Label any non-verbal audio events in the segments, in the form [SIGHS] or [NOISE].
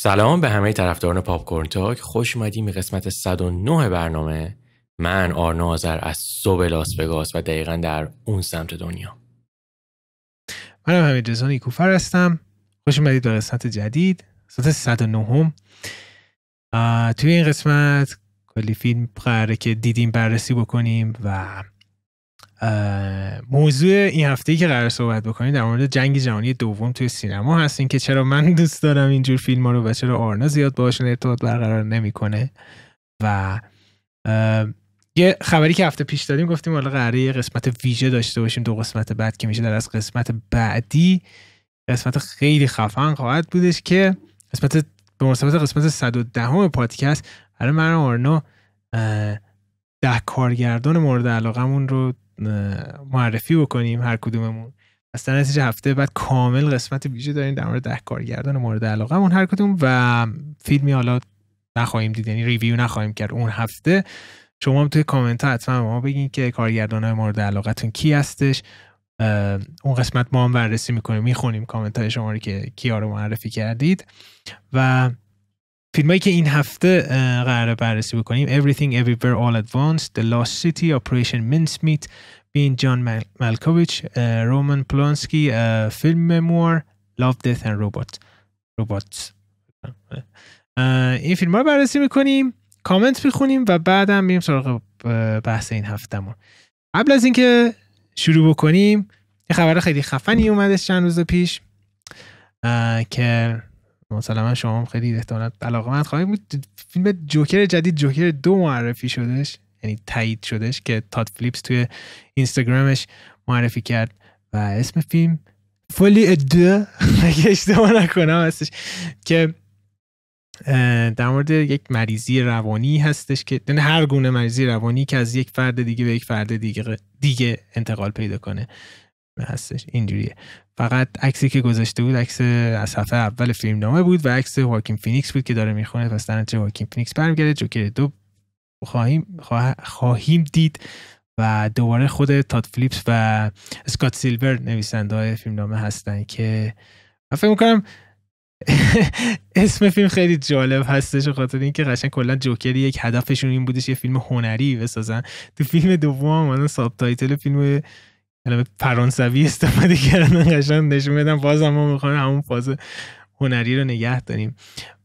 سلام به همه طرفداران کورن تاک خوش اومدیم به قسمت 109 برنامه من آرنا از صبح لاس و دقیقا در اون سمت دنیا منم هم حمید کوفر هستم خوش اومدید به قسمت جدید قسمت 109 توی این قسمت کلی فیلم قراره که دیدیم بررسی بکنیم و موضوع این هفته که قرار صحبت بکنیم در مورد جنگ جهانی دوم توی سینما این که چرا من دوست دارم اینجور فیلم ها رو و چرا آرنا زیاد باشن ارتباط برقرار نمیکنه و یه خبری که هفته پیش دادیم گفتیم حالا قراره یه قسمت ویژه داشته باشیم دو قسمت بعد که میشه در از قسمت بعدی قسمت خیلی خفن خواهد بودش که قسمت به مناسبت قسمت 110 پادکست الان من آرنا ده کارگردان مورد علاقمون رو معرفی بکنیم هر کدوممون از نتیجه هفته بعد کامل قسمت ویژه داریم در مورد ده کارگردان مورد علاقهمون هر کدوم و فیلمی حالا نخواهیم دید یعنی ریویو نخواهیم کرد اون هفته شما هم توی کامنت ها حتما ما بگین که کارگردان های مورد علاقتون کی هستش اون قسمت ما هم بررسی میکنیم میخونیم کامنت های شما رو که کیا رو معرفی کردید و هایی که این هفته قرار بررسی بکنیم Everything Everywhere All at Once The Lost City Operation Mincemeat بین جان مالکوویچ، رومن رومان فیلم ممور، Love Death and Robot Robots این فیلم ها رو بررسی میکنیم کامنت میخونیم و بعدم میریم سراغ بحث این هفته ما قبل از اینکه شروع بکنیم یه خبر خیلی خفنی اومدش چند روز پیش که مثلا شما هم خیلی احتمالا علاقه من خواهیم فیلم جوکر جدید جوکر دو معرفی شدش یعنی تایید شدش که تاد فلیپس توی اینستاگرامش معرفی کرد و اسم فیلم فولی ادو اگه اشتباه نکنم هستش که در مورد یک مریضی روانی هستش که یعنی هر گونه مریضی روانی که از یک فرد دیگه به یک فرد دیگه دیگه انتقال پیدا کنه هستش اینجوریه فقط عکسی که گذاشته بود عکس از صفحه اول فیلم نامه بود و عکس هواکین فینیکس بود که داره میخونه پس چه هواکین فینیکس برمیگرده جوکر دو خواهیم خواهیم دید و دوباره خود تاد فلیپس و اسکات سیلور نویسنده های فیلم نامه هستن که من فکر میکنم [LAUGHS] اسم فیلم خیلی جالب هستش و خاطر اینکه قشنگ کلا جوکر یک هدفشون این بودش یه فیلم هنری بسازن تو فیلم دوم هم ساب فیلم کلمه یعنی فرانسوی استفاده کردن قشنگ نشون میدم باز ما میخوایم همون فاز هنری رو نگه داریم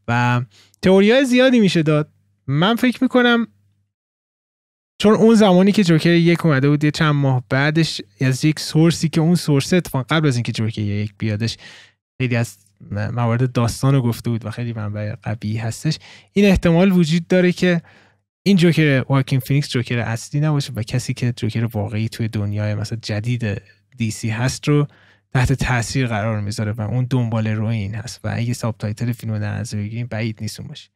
و تئوری زیادی میشه داد من فکر میکنم چون اون زمانی که جوکر یک اومده بود یه چند ماه بعدش از یک سورسی که اون سورس اتفاقا قبل از اینکه جوکر یک بیادش خیلی از موارد داستان رو گفته بود و خیلی منبع قوی هستش این احتمال وجود داره که این جوکر واکین فینیکس جوکر اصلی نباشه و کسی که جوکر واقعی توی دنیای مثلا جدید دیسی هست رو تحت تاثیر قرار میذاره و اون دنبال این هست و اگه ساب تایتل فیلم در نظر بگیریم بعید نیست اون باشه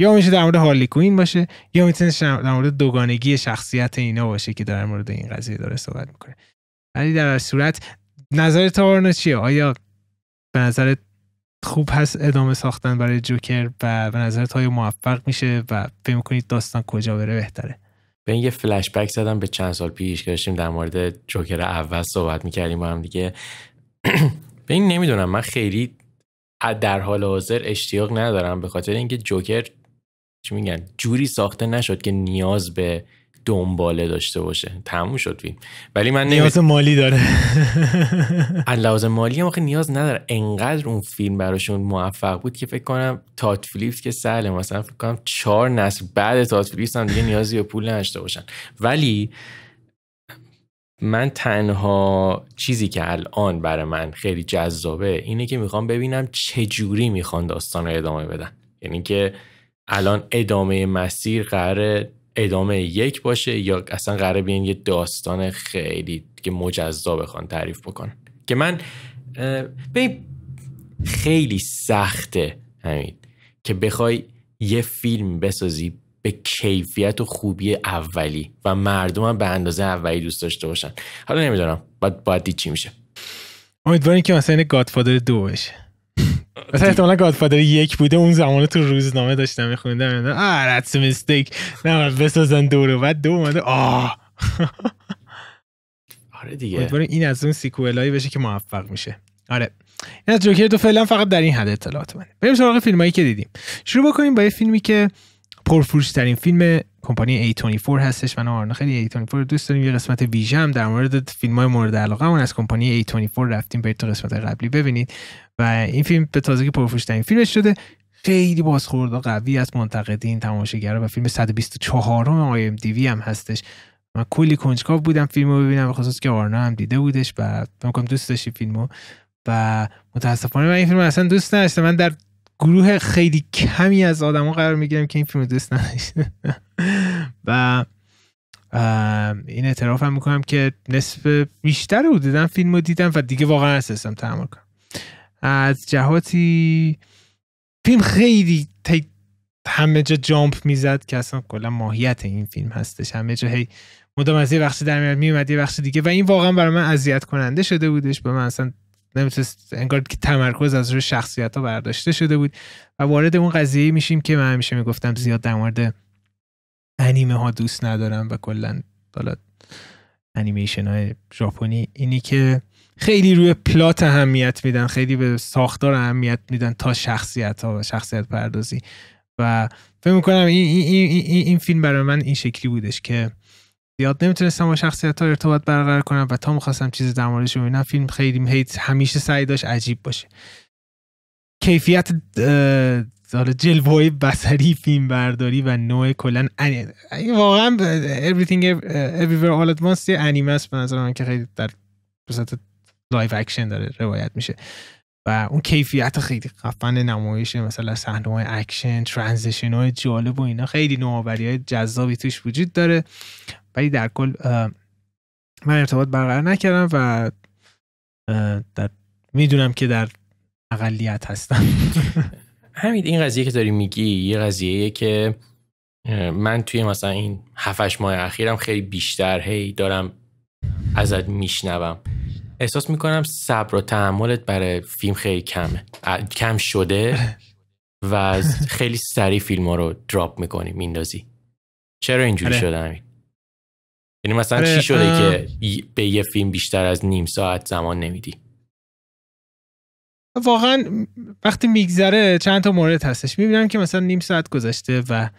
یا میشه در مورد هارلی کوین باشه یا میتونه در مورد دوگانگی شخصیت اینا باشه که در مورد این قضیه داره صحبت میکنه ولی در صورت نظر تارنو چیه آیا به نظرت خوب هست ادامه ساختن برای جوکر و به نظرت های موفق میشه و فکر کنید داستان کجا بره بهتره به این یه فلش بک زدم به چند سال پیش که داشتیم در مورد جوکر اول صحبت میکردیم با هم دیگه [CLEARS THROAT] به این نمیدونم من خیلی در حال حاضر اشتیاق ندارم به خاطر اینکه جوکر چی میگن جوری ساخته نشد که نیاز به دنباله داشته باشه تموم شد فیلم ولی من نیاز مالی داره [LAUGHS] لحاظ مالی هم نیاز نداره انقدر اون فیلم براشون موفق بود که فکر کنم تات فلیپس که سهله مثلا فکر کنم چهار نسل بعد تات فلیپس هم دیگه نیازی به پول نداشته باشن ولی من تنها چیزی که الان برای من خیلی جذابه اینه که میخوام ببینم چجوری میخوان داستان رو ادامه بدن یعنی که الان ادامه مسیر قرار ادامه یک باشه یا اصلا قراره بیان یه داستان خیلی که مجزا بخوان تعریف بکنن که من به خیلی سخته همین که بخوای یه فیلم بسازی به کیفیت و خوبی اولی و مردم هم به اندازه اولی دوست داشته باشن حالا نمیدونم باید باید دید چی میشه امیدواریم که مثلا گادفادر دو بشه مثلا احتمالا گادفادر یک بوده اون زمان تو روزنامه داشتم میخوندم آه that's a mistake نه بسازن دورو بعد دو اومده آه آره دیگه این از اون سیکوئل هایی بشه که موفق میشه آره این از جوکر تو فعلا فقط در این حد اطلاعات منه بریم سراغ فیلم هایی که دیدیم شروع بکنیم با یه فیلمی که پرفروشترین ترین فیلم کمپانی A24 هستش من آرنا خیلی A24 رو دوست داریم یه قسمت ویژه هم در مورد فیلم های مورد علاقه من از کمپانی A24 رفتیم به تو قسمت قبلی ببینید و این فیلم به تازگی ترین فیلمش شده خیلی بازخورد و قوی از منتقدین تماشاگرها و فیلم 124 ام آی هم هستش من کلی کنجکاو بودم فیلم رو ببینم خصوص که آرنا هم دیده بودش و میگم دوست داشتی فیلمو و متاسفانه من این فیلم اصلا دوست نداشتم من در گروه خیلی کمی از آدما قرار میگیرم که این فیلم دوست نداشته [LAUGHS] و این اعتراف هم میکنم که نصف بیشتر رو دیدم فیلم رو دیدم و دیگه واقعا نستستم تحمل کنم از جهاتی فیلم خیلی تی... همه جا جامپ میزد که اصلا کلا ماهیت این فیلم هستش همه جا هی مدام از یه بخش در میاد میومد یه بخش دیگه و این واقعا برای من اذیت کننده شده بودش به من اصلا نمیتونست انگار که تمرکز از روی شخصیت ها برداشته شده بود و وارد اون قضیه میشیم که من همیشه میگفتم زیاد در مورد انیمه ها دوست ندارم و کلا حالا انیمیشن های ژاپنی اینی که خیلی روی پلات اهمیت میدن خیلی به ساختار اهمیت میدن تا شخصیت ها و شخصیت پردازی و فکر میکنم این, این, این, این فیلم برای من این شکلی بودش که زیاد نمیتونستم با شخصیت ها ارتباط برقرار کنم و تا میخواستم چیز در موردش ببینم فیلم خیلی هیت همیشه سعی داشت عجیب باشه کیفیت حالا جلوه بسری فیلم برداری و نوع کلا واقعا everything everywhere all at یه انیمه است به نظر من که خیلی در بسطه لایف اکشن داره روایت میشه و اون کیفیت خیلی خفن نمایش مثلا صحنه های اکشن ترانزیشن های جالب و اینا خیلی نوآوری های جذابی توش وجود داره ولی در کل من ارتباط برقرار نکردم و میدونم که در اقلیت هستم [LAUGHS] همین این قضیه که داری میگی یه قضیه که من توی مثلا این 7-8 ماه اخیرم خیلی بیشتر هی دارم ازت میشنوم احساس میکنم صبر و تحملت برای فیلم خیلی کمه کم شده و [LAUGHS] خیلی سریع فیلم ها رو دراپ میکنی میندازی چرا اینجوری آره. شده همین یعنی مثلا آره، چی شده که به یه فیلم بیشتر از نیم ساعت زمان نمیدی واقعا وقتی میگذره چند تا مورد هستش میبینم که مثلا نیم ساعت گذشته و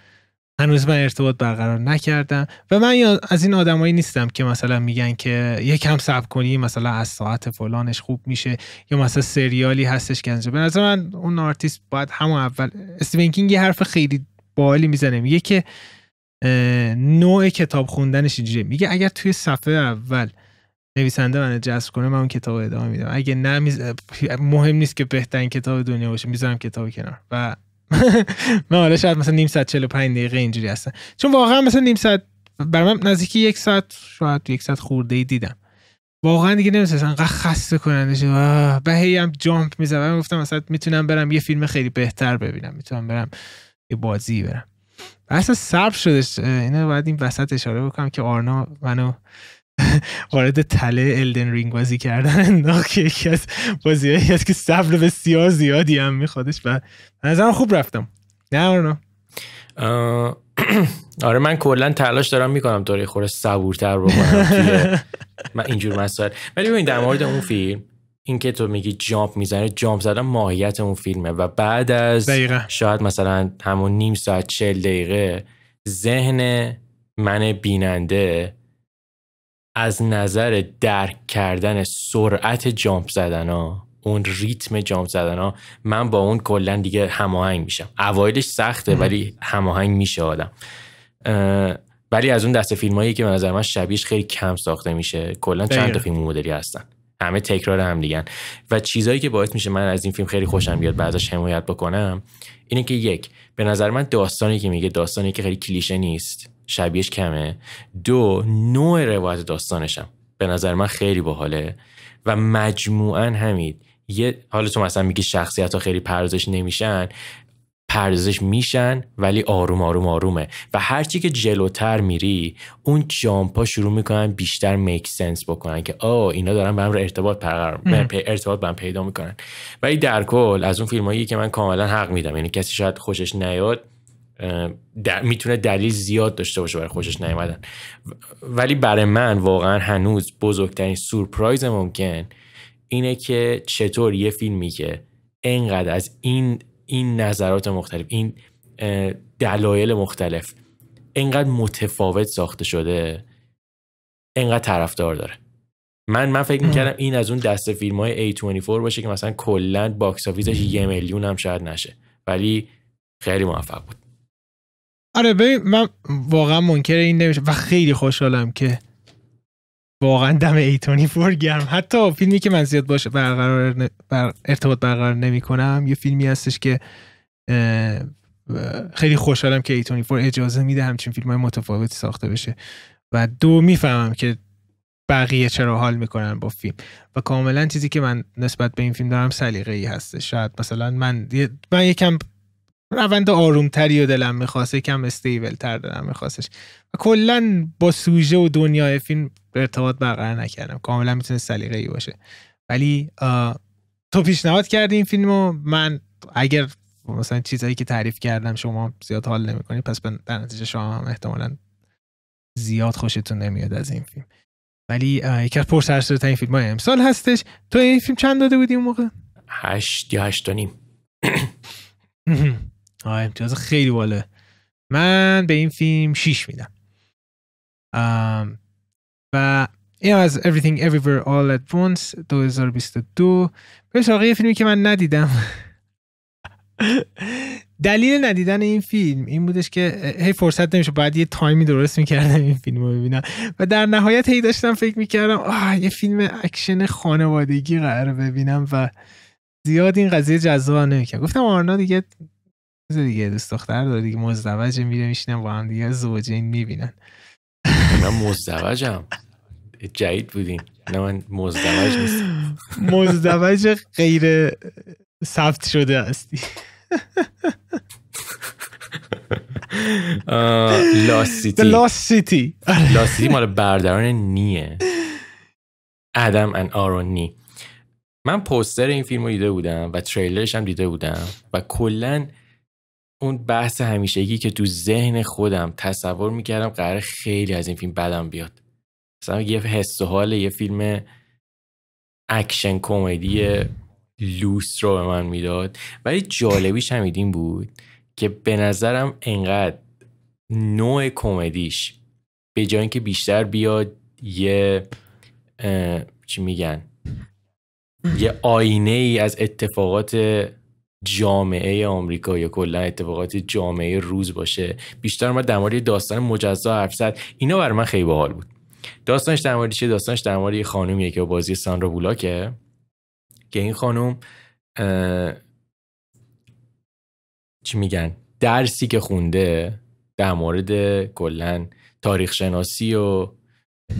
هنوز من ارتباط برقرار نکردم و من از این آدمایی نیستم که مثلا میگن که یکم صبر کنی مثلا از ساعت فلانش خوب میشه یا مثلا سریالی هستش که انجام به نظر من اون آرتیست باید همون اول استیون یه حرف خیلی بالی میزنه میگه که نوع کتاب خوندنش اینجوریه میگه اگر توی صفحه اول نویسنده من جذب کنه من اون کتاب ادامه میدم اگه نه مهم نیست که بهترین کتاب دنیا باشه میذارم کتاب کنار و من [LAUGHS] حالا شاید مثلا نیم ساعت 45 دقیقه اینجوری هستن چون واقعا مثلا نیم ساعت بر من نزدیکی یک ساعت شاید یک ساعت خورده ای دیدم واقعا دیگه نمیسازن انقدر خسته کننده شد به هی هم جامپ میزدم گفتم مثلا میتونم برم یه فیلم خیلی بهتر ببینم میتونم برم یه بازی برم اصلا صبر شدش اینو باید این وسط اشاره بکنم که آرنا منو [LAUGHS] وارد تله الدن رینگ بازی کردن انداخت یکی از بازیهایی هست که صبر بسیار زیادی هم میخوادش و نظرم خوب رفتم نه نه [CLEARS THROAT] آره من کلا تلاش دارم میکنم تا خورده صبورتر بکنم [LAUGHS] من اینجور مسائل ولی ببین در مورد اون فیلم این که تو میگی جامپ میزنه جامپ زدن ماهیت اون فیلمه و بعد از شاید مثلا همون نیم ساعت چل دقیقه ذهن من بیننده از نظر درک کردن سرعت جامپ زدن ها اون ریتم جامپ زدن ها من با اون کلا دیگه هماهنگ میشم اوایلش سخته ولی هماهنگ میشه آدم ولی از اون دسته فیلم هایی که به نظر من شبیهش خیلی کم ساخته میشه کلا چند تا فیلم مدلی هستن همه تکرار هم دیگن و چیزهایی که باعث میشه من از این فیلم خیلی خوشم بیاد و ازش حمایت بکنم اینه که یک به نظر من داستانی که میگه داستانی که خیلی کلیشه نیست شبیهش کمه دو نوع روایت داستانشم به نظر من خیلی باحاله و مجموعا همین یه حالا تو مثلا میگی شخصیت ها خیلی پردازش نمیشن پردازش میشن ولی آروم آروم آرومه و هرچی که جلوتر میری اون جامپا شروع میکنن بیشتر میک سنس بکنن که آه اینا دارن به هم ارتباط ارتباط به پیدا میکنن ولی در کل از اون فیلمایی که من کاملا حق میدم یعنی کسی شاید خوشش نیاد در میتونه دلیل زیاد داشته باشه برای خوشش نیومدن ولی برای من واقعا هنوز بزرگترین سورپرایز ممکن اینه که چطور یه فیلمی که انقدر از این این نظرات مختلف این دلایل مختلف انقدر متفاوت ساخته شده انقدر طرفدار داره من من فکر میکردم این از اون دسته فیلم های A24 باشه که مثلا کلا باکس آفیسش یه میلیون هم شاید نشه ولی خیلی موفق بود آره ببین من واقعا منکر این نمیشه و خیلی خوشحالم که واقعا دم ایتونی فور گرم حتی فیلمی که من زیاد باشه برقرار بر... ارتباط برقرار نمی کنم یه فیلمی هستش که خیلی خوشحالم که ایتونی فور اجازه میده همچین فیلم های متفاوتی ساخته بشه و دو میفهمم که بقیه چرا حال میکنن با فیلم و کاملا چیزی که من نسبت به این فیلم دارم سلیقه ای هستش شاید مثلا من من یکم روند تری و دلم میخواست کم استیبل تر دلم میخواستش و کلا با سوژه و دنیای فیلم ارتباط برقرار نکردم کاملا میتونه سلیقه ای باشه ولی تو پیشنهاد کردی این فیلمو من اگر مثلا چیزهایی که تعریف کردم شما زیاد حال نمیکنید پس در نتیجه شما هم احتمالا زیاد خوشتون نمیاد از این فیلم ولی یکی از تا ترین فیلم های امسال هستش تو این فیلم چند داده بودی اون موقع؟ هشت یا هشت و نیم [CLEARS THROAT] آره، امتیاز خیلی واله من به این فیلم شیش میدم و این از Everything Everywhere All At Once 2022 به یه فیلمی که من ندیدم [LAUGHS] دلیل ندیدن این فیلم این بودش که هی فرصت نمیشه بعد یه تایمی درست میکردم این فیلم رو ببینم و در نهایت هی داشتم فکر میکردم آه یه فیلم اکشن خانوادگی قرار ببینم و زیاد این قضیه جذاب نمیکرد گفتم آرنا دیگه دیگه دوست دختر دیگه مزدوجه میره میشینه با هم دیگه زوجین میبینن من مزدوجم جدید بودیم نه من مزدوج نیستم [LAUGHS] مزدوج غیر ثبت شده هستی لاست سیتی لاست سیتی مال بردران نیه ادم ان آرون نی من پوستر این فیلم رو دیده بودم و تریلرش هم دیده بودم و کلا اون بحث همیشگی که تو ذهن خودم تصور میکردم قرار خیلی از این فیلم بدم بیاد مثلا یه حس و حال یه فیلم اکشن کمدی لوس رو به من میداد ولی جالبیش هم این بود که به نظرم انقدر نوع کمدیش به جای اینکه بیشتر بیاد یه چی میگن یه آینه ای از اتفاقات جامعه آمریکا یا کلا اتفاقات جامعه روز باشه بیشتر ما در مورد داستان مجزا حرف اینا برای من خیلی باحال بود داستانش در مورد چیه داستانش در مورد یه خانومیه که بازی سانرا بولاکه که این خانوم چی میگن درسی که خونده در مورد کلا تاریخ شناسی و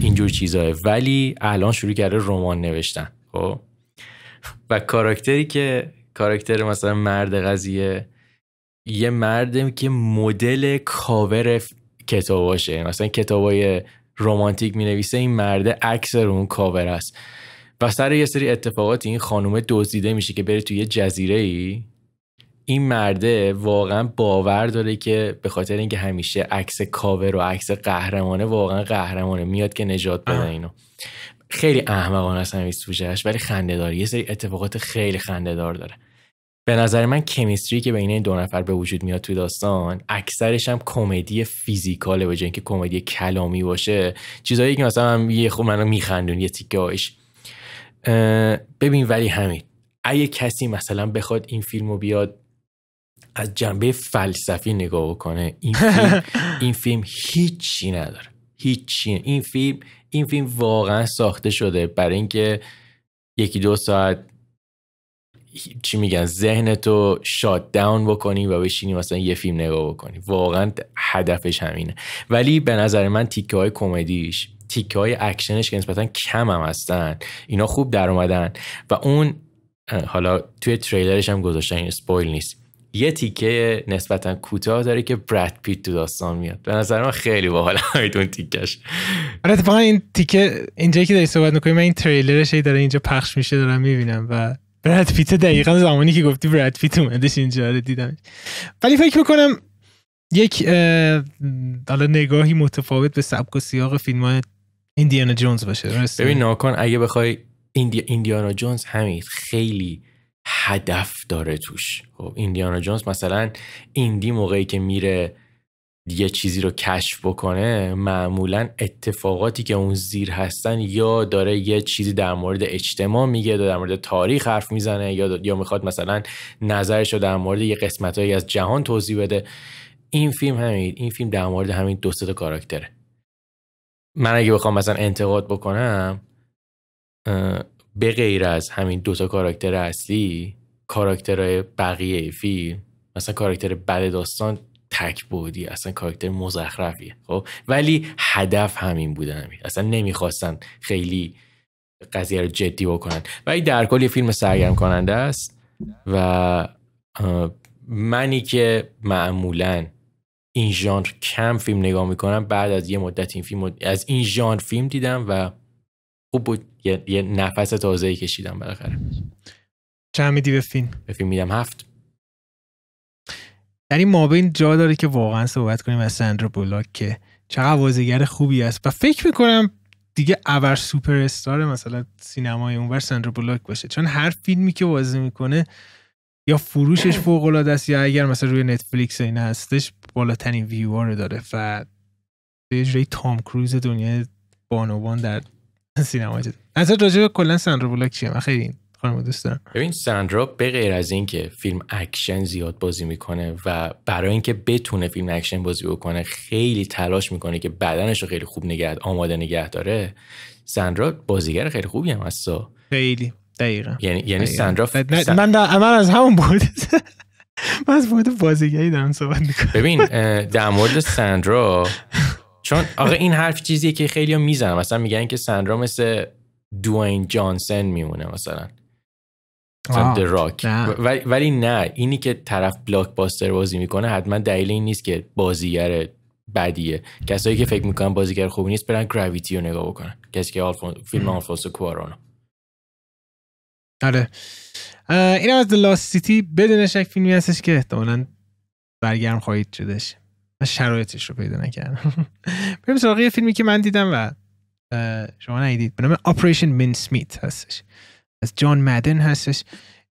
اینجور چیزاه ولی الان شروع کرده رمان نوشتن خب و کاراکتری که کاراکتر مثلا مرد قضیه یه مردم که مدل کاور کتاباشه مثلا کتابای رومانتیک می نویسه این مرده عکس رو اون کاور است و سر یه سری اتفاقات این خانومه دزدیده میشه که بره توی یه جزیره ای این مرده واقعا باور داره که به خاطر اینکه همیشه عکس کاور و عکس قهرمانه واقعا قهرمانه میاد که نجات بده اینو خیلی احمقانه است نویس توشش ولی داره یه سری اتفاقات خیلی خندهدار داره به نظر من کمیستری که بین این دو نفر به وجود میاد توی داستان اکثرش هم کمدی فیزیکاله به اینکه کمدی کلامی باشه چیزایی که مثلا هم یه خب منو میخندون یه تیکه ببین ولی همین اگه کسی مثلا بخواد این فیلمو بیاد از جنبه فلسفی نگاه بکنه این فیلم, [LAUGHS] این فیلم هیچی نداره هیچی این فیلم این فیلم واقعا ساخته شده برای اینکه یکی دو ساعت چی میگن ذهن تو شات داون بکنی و بشینی مثلا یه فیلم نگاه بکنی واقعا هدفش همینه ولی به نظر من تیکه های کمدیش تیکه های اکشنش که نسبتا کم هم هستن اینا خوب در اومدن و اون حالا توی تریلرش هم گذاشتن این نیست یه تیکه نسبتا کوتاه داره که براد پیت تو داستان میاد به نظر من خیلی باحال [LAUGHS] همید اون تیکش آره اتفاقا این تیکه اینجایی که داری صحبت می‌کنی من این تریلرش ای داره اینجا پخش میشه دارم میبینم و براد پیت دقیقا زمانی که گفتی براد پیت اومدش اینجا رو آره، دیدم ولی فکر میکنم یک حالا نگاهی متفاوت به سبک و سیاق فیلم های ایندیانا جونز باشه ببین ناکن اگه بخوای ایندیانا جونز همین خیلی هدف داره توش خب ایندیانا جونز مثلا ایندی موقعی که میره یه چیزی رو کشف بکنه معمولا اتفاقاتی که اون زیر هستن یا داره یه چیزی در مورد اجتماع میگه در مورد تاریخ حرف میزنه یا یا میخواد مثلا نظرش رو در مورد یه قسمتهایی از جهان توضیح بده این فیلم همین این فیلم در مورد همین دو تا کاراکتره من اگه بخوام مثلا انتقاد بکنم به غیر از همین دوتا کاراکتر اصلی کاراکترهای بقیه فیلم مثلا کاراکتر بد داستان تک بودی اصلا کاراکتر مزخرفیه خب ولی هدف همین بوده همین اصلا نمیخواستن خیلی قضیه رو جدی بکنن ولی در کل یه فیلم سرگرم کننده است و منی که معمولا این ژانر کم فیلم نگاه میکنم بعد از یه مدت این فیلم از این ژانر فیلم دیدم و خوب بود یه, نفس تازه کشیدم بالاخره چند میدی به فیلم به فیلم میدم هفت در یعنی این مابین جا داره که واقعا صحبت کنیم از سندرو بولاک که چقدر بازیگر خوبی است و فکر میکنم دیگه اول سوپر استار مثلا سینمای اونور سندرو بولاک باشه چون هر فیلمی که بازی میکنه یا فروشش فوق العاده است یا اگر مثلا روی نتفلیکس این هستش بالاترین ویو رو داره و به جوری تام کروز دنیای بانوان در سینما از راجع به کلا ساندرا بولاک چیه من خیلی خانم دوست ببین ساندرا به غیر از اینکه فیلم اکشن زیاد بازی میکنه و برای اینکه بتونه فیلم اکشن بازی بکنه خیلی تلاش میکنه که بدنش رو خیلی خوب نگه آماده نگه داره ساندرا بازیگر خیلی خوبی هم هست خیلی دقیقا یعنی یعنی ساندرا من من از همون بود من از بود بازیگری دارم صحبت میکنم ببین در مورد ساندرا چون آقا این حرف چیزیه که خیلی میزنن مثلا میگن که ساندرا مثل دوین جانسن میمونه مثلا مثلا دراک ولی, ولی نه اینی که طرف بلاک باستر بازی میکنه حتما دلیل این نیست که بازیگر بدیه کسایی که فکر میکنن بازیگر خوبی نیست برن گراویتی رو نگاه بکنن کسی که آلفون... فیلم و کوارانو آره این از The Lost City بدون شک فیلمی هستش که احتمالا برگرم خواهید شدش و شرایطش رو پیدا نکردم [LAUGHS] بریم سراغ فیلمی که من دیدم و شما ندیدید به نام آپریشن مین سمیت هستش از جان مدن هستش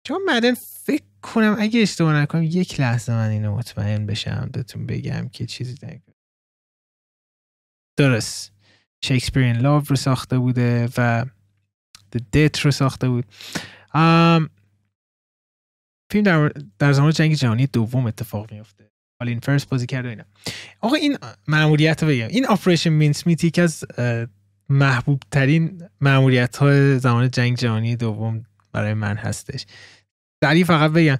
جان مدن فکر کنم اگه اشتباه نکنم یک لحظه من اینو مطمئن بشم بهتون بگم که چیزی دیگه. درست شکسپیرین لاو رو ساخته بوده و دت رو ساخته بود آم، فیلم در, در زمان جنگ جهانی دوم اتفاق میفته حالا این فرست بازی کرده اینا آقا این معمولیت رو بگم این آپریشن سمیتی یک از محبوب ترین معمولیت های زمان جنگ جهانی دوم برای من هستش در فقط بگم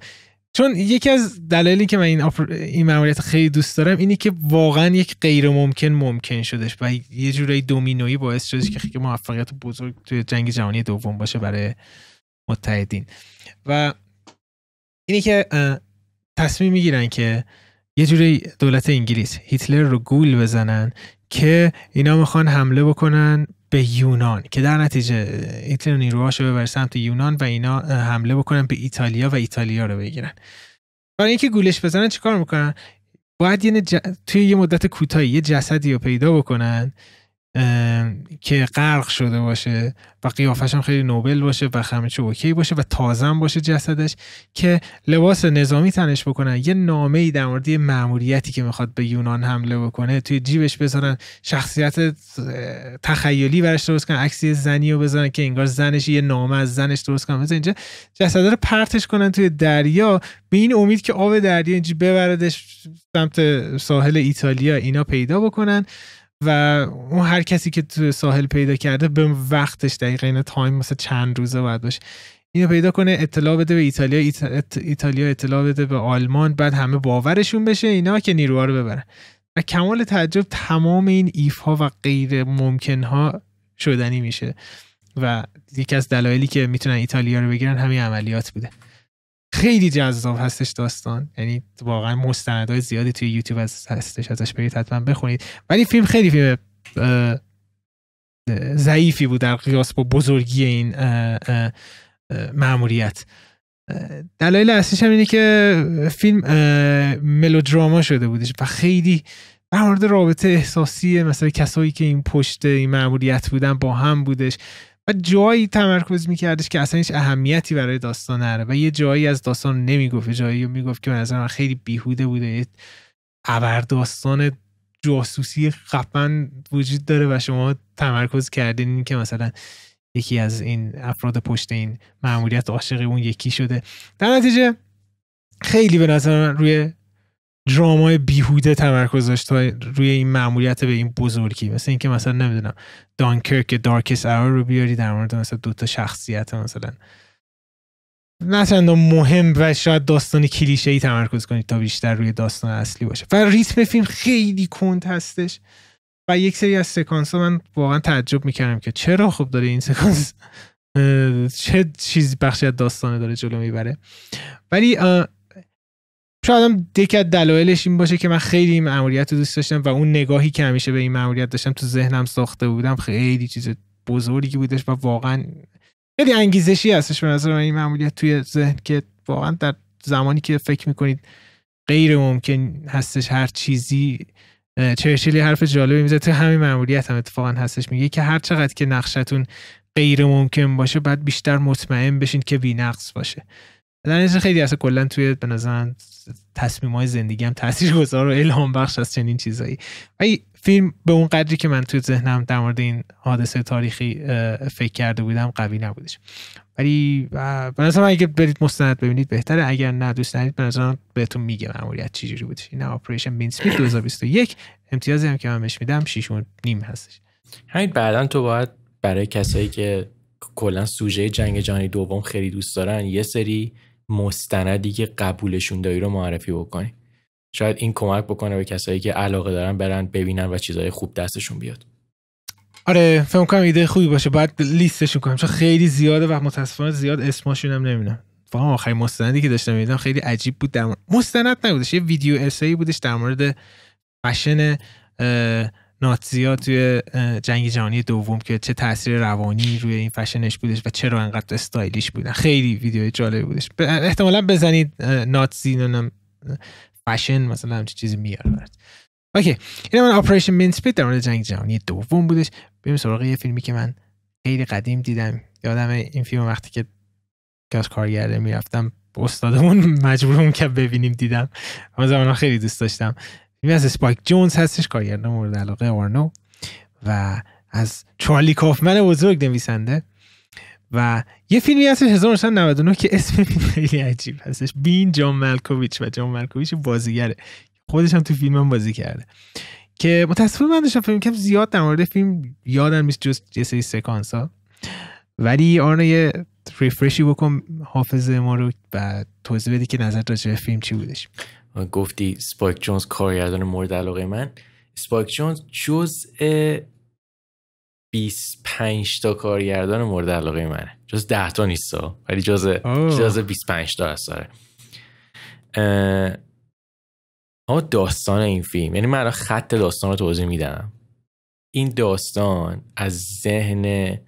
چون یکی از دلایلی که من این, آفر... این معمولیت خیلی دوست دارم اینه که واقعا یک غیر ممکن ممکن شدش و یه جورایی دومینویی باعث شدش که خیلی موفقیت بزرگ توی جنگ جهانی دوم باشه برای متحدین و اینی که تصمیم میگیرن که یه جوری دولت انگلیس هیتلر رو گول بزنن که اینا میخوان حمله بکنن به یونان که در نتیجه ایتلی نیروهاش رو ببر سمت یونان و اینا حمله بکنن به ایتالیا و ایتالیا رو بگیرن برای اینکه گولش بزنن چیکار میکنن باید یعنی توی یه مدت کوتاهی یه جسدی رو پیدا بکنن که غرق شده باشه و قیافش هم خیلی نوبل باشه و همه چی اوکی باشه و تازم باشه جسدش که لباس نظامی تنش بکنن یه نامه ای در مورد یه معمولیتی که میخواد به یونان حمله بکنه توی جیبش بذارن شخصیت تخیلی براش درست کنن عکس زنی رو بذارن که انگار زنش یه نامه از زنش درست کنن مثلا اینجا جسد رو پرتش کنن توی دریا به این امید که آب دریا اینجا ببردش سمت ساحل ایتالیا اینا پیدا بکنن و اون هر کسی که تو ساحل پیدا کرده به وقتش دقیقه این یعنی تایم مثلا چند روزه باید باشه اینو پیدا کنه اطلاع بده به ایتالیا ایتالیا اطلاع بده به آلمان بعد همه باورشون بشه اینا که نیروها رو ببرن و کمال تعجب تمام این ایف ها و غیر ممکن ها شدنی میشه و یکی از دلایلی که میتونن ایتالیا رو بگیرن همین عملیات بوده خیلی جذاب هستش داستان یعنی واقعا مستندهای زیادی توی یوتیوب از هستش ازش برید حتما بخونید ولی فیلم خیلی فیلم ضعیفی بود در قیاس با بزرگی این معموریت دلایل اصلیش هم اینه که فیلم ملودراما شده بودش و خیلی در مورد رابطه احساسی مثلا کسایی که این پشت این معمولیت بودن با هم بودش و جایی تمرکز میکردش که اصلا هیچ اهمیتی برای داستان نره و یه جایی از داستان نمیگفت جایی میگفت که به من خیلی بیهوده بوده یه ابر داستان جاسوسی خفن وجود داره و شما تمرکز کردین این که مثلا یکی از این افراد پشت این معمولیت عاشق اون یکی شده در نتیجه خیلی به نظر روی درامای بیهوده تمرکز داشت روی این معمولیت به این بزرگی مثل اینکه مثلا نمیدونم دانکرک دارکس اور رو بیاری در مورد مثلا دوتا شخصیت مثلا نه چندان مهم و شاید داستان کلیشه ای تمرکز کنید تا بیشتر روی داستان اصلی باشه و ریتم فیلم خیلی کند هستش و یک سری از سکانس ها من واقعا تعجب میکردم که چرا خوب داره این سکانس چه چیزی بخشی از داستانه داره جلو میبره ولی شاید هم یکی دلایلش این باشه که من خیلی این ماموریت رو دوست داشتم و اون نگاهی که همیشه به این ماموریت داشتم تو ذهنم ساخته بودم خیلی چیز بزرگی بودش و واقعا خیلی انگیزشی هستش به نظر من این ماموریت توی ذهن که واقعا در زمانی که فکر میکنید غیر ممکن هستش هر چیزی چرچیلی حرف جالبی میزه تو همین ماموریت هم اتفاقا هستش میگه که هر چقدر که نقشتون غیر ممکن باشه بعد بیشتر مطمئن بشین که بینقص باشه این خیلی اصلا کلا توی به تصمیم های زندگی هم تاثیر گذار و الهام بخش از چنین چیزایی و فیلم به اون قدری که من توی ذهنم در مورد این حادثه تاریخی فکر کرده بودم قوی نبودش ولی به نظر اگه برید مستند ببینید بهتره اگر نه دوست ندارید به نظر بهتون میگه چی چجوری بودش این اپریشن مین 2021 امتیازی هم که من بهش میدم نیم هستش همین بعدا تو باید برای کسایی که کلا سوژه جنگ جهانی دوم خیلی دوست دارن یه سری مستندی که قبولشون داری رو معرفی بکنی شاید این کمک بکنه به کسایی که علاقه دارن برن ببینن و چیزهای خوب دستشون بیاد آره فهم کنم ایده خوبی باشه بعد لیستشون کنم چون خیلی زیاده و متاسفانه زیاد اسمشون هم نمیدونم فهم آخرین مستندی که داشتم میدونم خیلی عجیب بود در مورد مستند نبودش یه ویدیو اسایی بودش در مورد فشن ناتزیا توی جنگ جهانی دوم که چه تاثیر روانی روی این فشنش بودش و چرا انقدر استایلیش بودن خیلی ویدیو جالب بودش احتمالا بزنید ناتزی فشن مثلا همچی چیزی میارد اوکی این من آپریشن مینسپیت در مورد جنگ جهانی دوم بودش بیم سراغه یه فیلمی که من خیلی قدیم دیدم یادم این فیلم وقتی که که از کارگرده میرفتم استادمون [LAUGHS] مجبورم که ببینیم دیدم اما زمان خیلی دوست داشتم فیلمی از اسپایک جونز هستش کارگردان مورد علاقه آرنو و از چارلی کافمن بزرگ نویسنده و یه فیلمی هستش 1999 که اسم خیلی عجیب هستش بین جان ملکوویچ و جان ملکوویچ بازیگره خودش هم تو فیلم هم بازی کرده که متاسفانه من داشتم فیلم کم زیاد در مورد فیلم یادم نیست جز یه سری سکانس ها ولی آرنو یه ریفرشی بکن حافظه ما رو و توضیح بدی که نظر راجع فیلم چی بودش گفتی سپایک جونز کارگردان مورد علاقه من سپایک جونز جزء 25 تا کارگردان مورد علاقه منه جز 10 تا نیست ولی جز جز 25 تا هست داره اما داستان این فیلم یعنی من خط داستان رو توضیح میدم این داستان از ذهن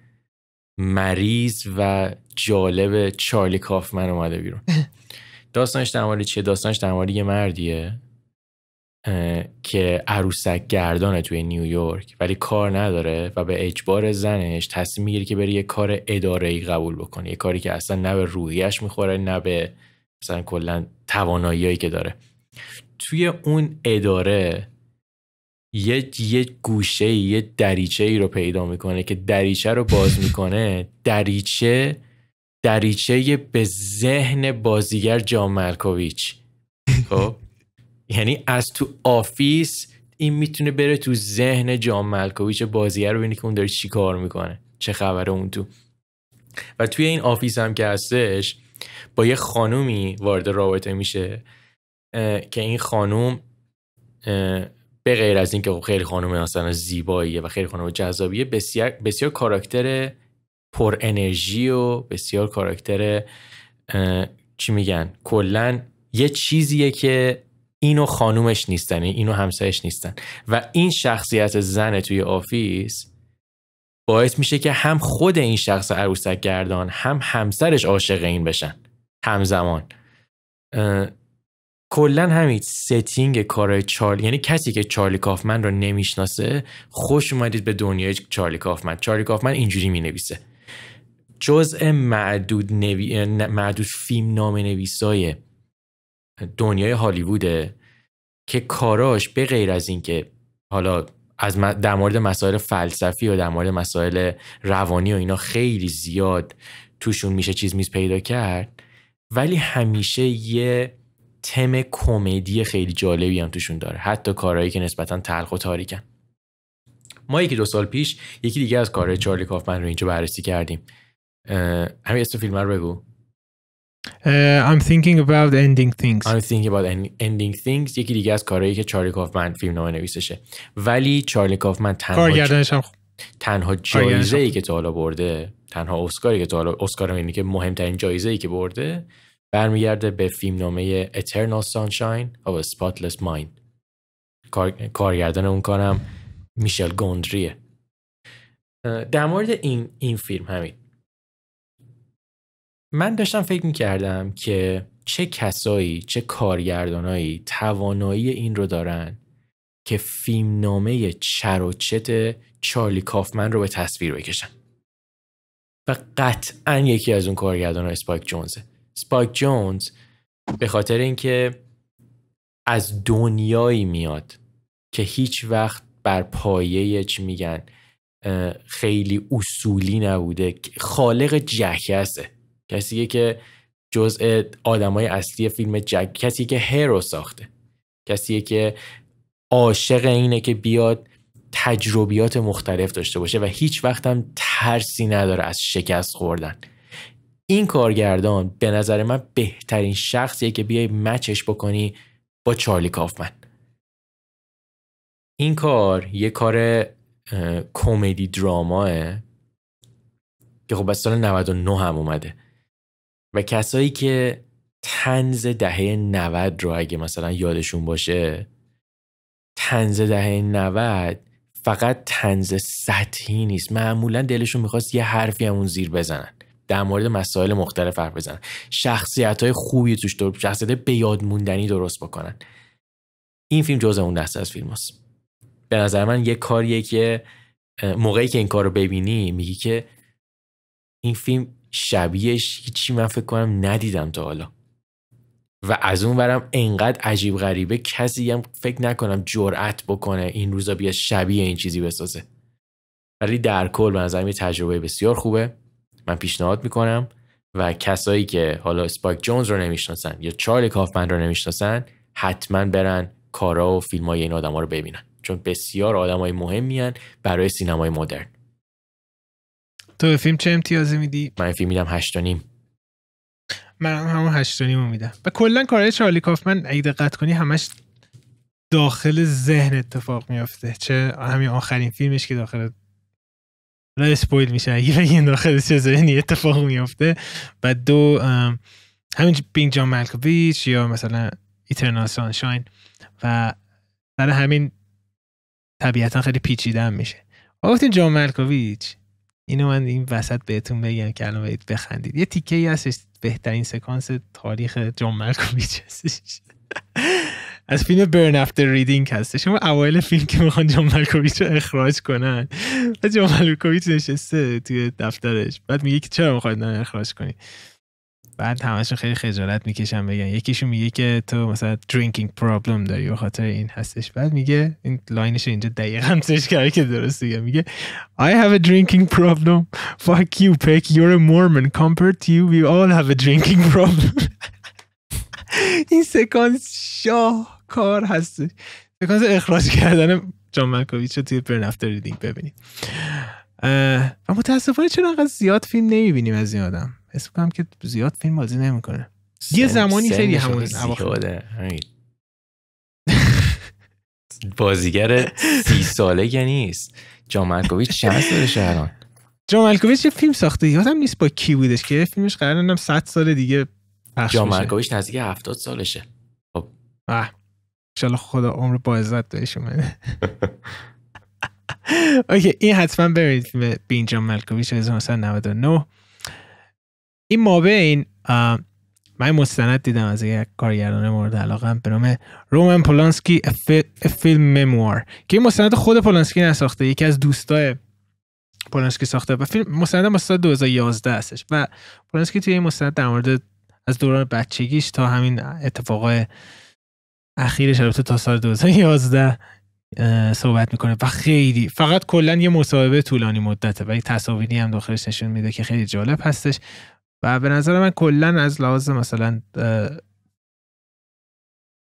مریض و جالب چارلی کافمن اومده بیرون [LAUGHS] داستانش در مورد چیه داستانش در مورد یه مردیه که عروسک گردانه توی نیویورک ولی کار نداره و به اجبار زنش تصمیم میگیره که بره یه کار اداره ای قبول بکنه یه کاری که اصلا نه به روحیش میخوره نه به مثلا کلا تواناییایی که داره توی اون اداره یه, یه گوشه یه دریچه ای رو پیدا میکنه که دریچه رو باز میکنه دریچه دریچه به ذهن بازیگر جان ملکویچ خب [LAUGHS] یعنی از تو آفیس این میتونه بره تو ذهن جان ملکویچ بازیگر رو که اون داره چی کار میکنه چه خبره اون تو و توی این آفیس هم که هستش با یه خانومی وارد رابطه میشه که این خانوم به غیر از اینکه خب خیلی خانم مثلا زیباییه و خیلی خانوم جذابیه بسیار بسیار کاراکتر پر انرژی و بسیار کاراکتر چی میگن کلا یه چیزیه که اینو خانومش نیستن اینو همسرش نیستن و این شخصیت زن توی آفیس باعث میشه که هم خود این شخص عروسک گردان هم همسرش عاشق این بشن همزمان کلا همین ستینگ کارای چارلی یعنی کسی که چارلی کافمن رو نمیشناسه خوش اومدید به دنیای چارلی کافمن چارلی کافمن اینجوری مینویسه جزء معدود, نوی... معدود فیلم نام نویسای دنیای هالیووده که کاراش به غیر از اینکه حالا از در مورد مسائل فلسفی و در مورد مسائل روانی و اینا خیلی زیاد توشون میشه چیز میز پیدا کرد ولی همیشه یه تم کمدی خیلی جالبی هم توشون داره حتی کارهایی که نسبتا تلخ و تاریکن ما یکی دو سال پیش یکی دیگه از کارهای چارلی کافمن رو اینجا بررسی کردیم همین اسم فیلم رو بگو Uh, I'm thinking about ending things I'm thinking about ending things یکی دیگه از کارهایی که چارلی کافمن فیلم نامه نویسشه ولی چارلی کافمن تنها ج... تنها جایزه ای که تا حالا برده تنها اسکاری که تا حالا اسکار اینه که مهمترین جایزه ای که برده برمیگرده به فیلم نامه Eternal Sunshine of a Spotless Mind کار... کارگردان اون کارم میشل گوندریه در مورد این, این فیلم همین من داشتم فکر می کردم که چه کسایی چه کارگردانایی توانایی این رو دارن که فیلمنامه چروچت چارلی کافمن رو به تصویر بکشن و قطعا یکی از اون کارگردان های سپایک جونزه سپایک جونز به خاطر اینکه از دنیایی میاد که هیچ وقت بر پایه چی میگن خیلی اصولی نبوده خالق جکسه کسی که جزء آدمای اصلی فیلم جک کسی که هرو ساخته کسی که عاشق اینه که بیاد تجربیات مختلف داشته باشه و هیچ وقت هم ترسی نداره از شکست خوردن این کارگردان به نظر من بهترین شخصیه که بیای مچش بکنی با چارلی کافمن این کار یه کار کمدی دراماه که خب از سال 99 هم اومده و کسایی که تنز دهه 90 رو اگه مثلا یادشون باشه تنز دهه 90 فقط تنز سطحی نیست معمولا دلشون میخواست یه حرفی همون زیر بزنن در مورد مسائل مختلف حرف بزنن شخصیت های خوبی توش دور شخصیت به یاد موندنی درست بکنن این فیلم جز اون دسته از فیلم هست. به نظر من یه کاریه که موقعی که این کار رو ببینی میگی که این فیلم شبیهش هیچی من فکر کنم ندیدم تا حالا و از اون برم انقدر عجیب غریبه کسی هم فکر نکنم جرأت بکنه این روزا بیا شبیه این چیزی بسازه ولی در کل به نظرم یه تجربه بسیار خوبه من پیشنهاد میکنم و کسایی که حالا اسپایک جونز رو نمیشناسن یا چارلی کافمن رو نمیشناسن حتما برن کارا و فیلم های این آدم ها رو ببینن چون بسیار آدم های مهمیان برای سینمای مدرن تو به فیلم چه امتیازی میدی؟ من فیلم میدم هشت نیم من همون هشت و نیم میدم و کلا کارهای چارلی کافمن اگه دقت کنی همش داخل ذهن اتفاق میافته چه همین آخرین فیلمش که داخل را اسپویل میشه اگه داخل چه ذهنی اتفاق میافته و دو همین بینگ جان ملکوویچ یا مثلا ایترنال سانشاین و برای همین طبیعتا خیلی پیچیده میشه گفتین جان ملکویچ اینو من این وسط بهتون بگم که الان باید بخندید یه تیکه ای هستش بهترین سکانس تاریخ جان مرکوویچ هستش [LAUGHS] از فیلم برن افتر ریدینگ هستش شما اوایل فیلم که میخوان جان مرکوویچ رو اخراج کنن و جان مرکوویچ نشسته توی دفترش بعد میگه که چرا میخواید نه اخراج کنی بعد همشون خیلی خجالت میکشن بگن یکیشون میگه که تو مثلا درینکینگ پرابلم داری به خاطر این هستش بعد میگه این لاینش اینجا دقیقا سش کرده که درست دیگه میگه I have a drinking problem fuck you Peck you're a Mormon compared to you we all have a drinking problem [LAUGHS] این سکانس کار هست سکانس اخراج کردن جان ملکویچ رو توی پرنفتر ریدینگ و متاسفانه چرا انقدر زیاد فیلم نمیبینیم از این آدم حس کنم که زیاد فیلم بازی نمیکنه یه زمانی خیلی همون بازیگر سی ساله نیست جان ملکوویچ چند سال شهران جان ملکوویچ یه فیلم ساخته یادم نیست با کی بودش که فیلمش قرار نم 100 سال دیگه پخش جان ملکوویچ نزدیک 70 سالشه خب ان خدا عمر با عزت بهش اومده [LAUGHS] اوکی این حتما برید فیلم بین جان ملکوویچ 1999 این مابین من مستند دیدم از یک کارگردان مورد علاقه به نام رومن پولانسکی فیلم مموار که این مستند خود پولانسکی نساخته یکی از دوستای پولانسکی ساخته و فیلم مستند هم سال 2011 هستش و پولانسکی توی این مستند در مورد از دوران بچگیش تا همین اتفاقای اخیرش البته تا سال 2011 صحبت میکنه و خیلی فقط کلا یه مصاحبه طولانی مدته ولی تصاویری هم داخلش نشون میده که خیلی جالب هستش و به نظر من کلا از لحاظ مثلا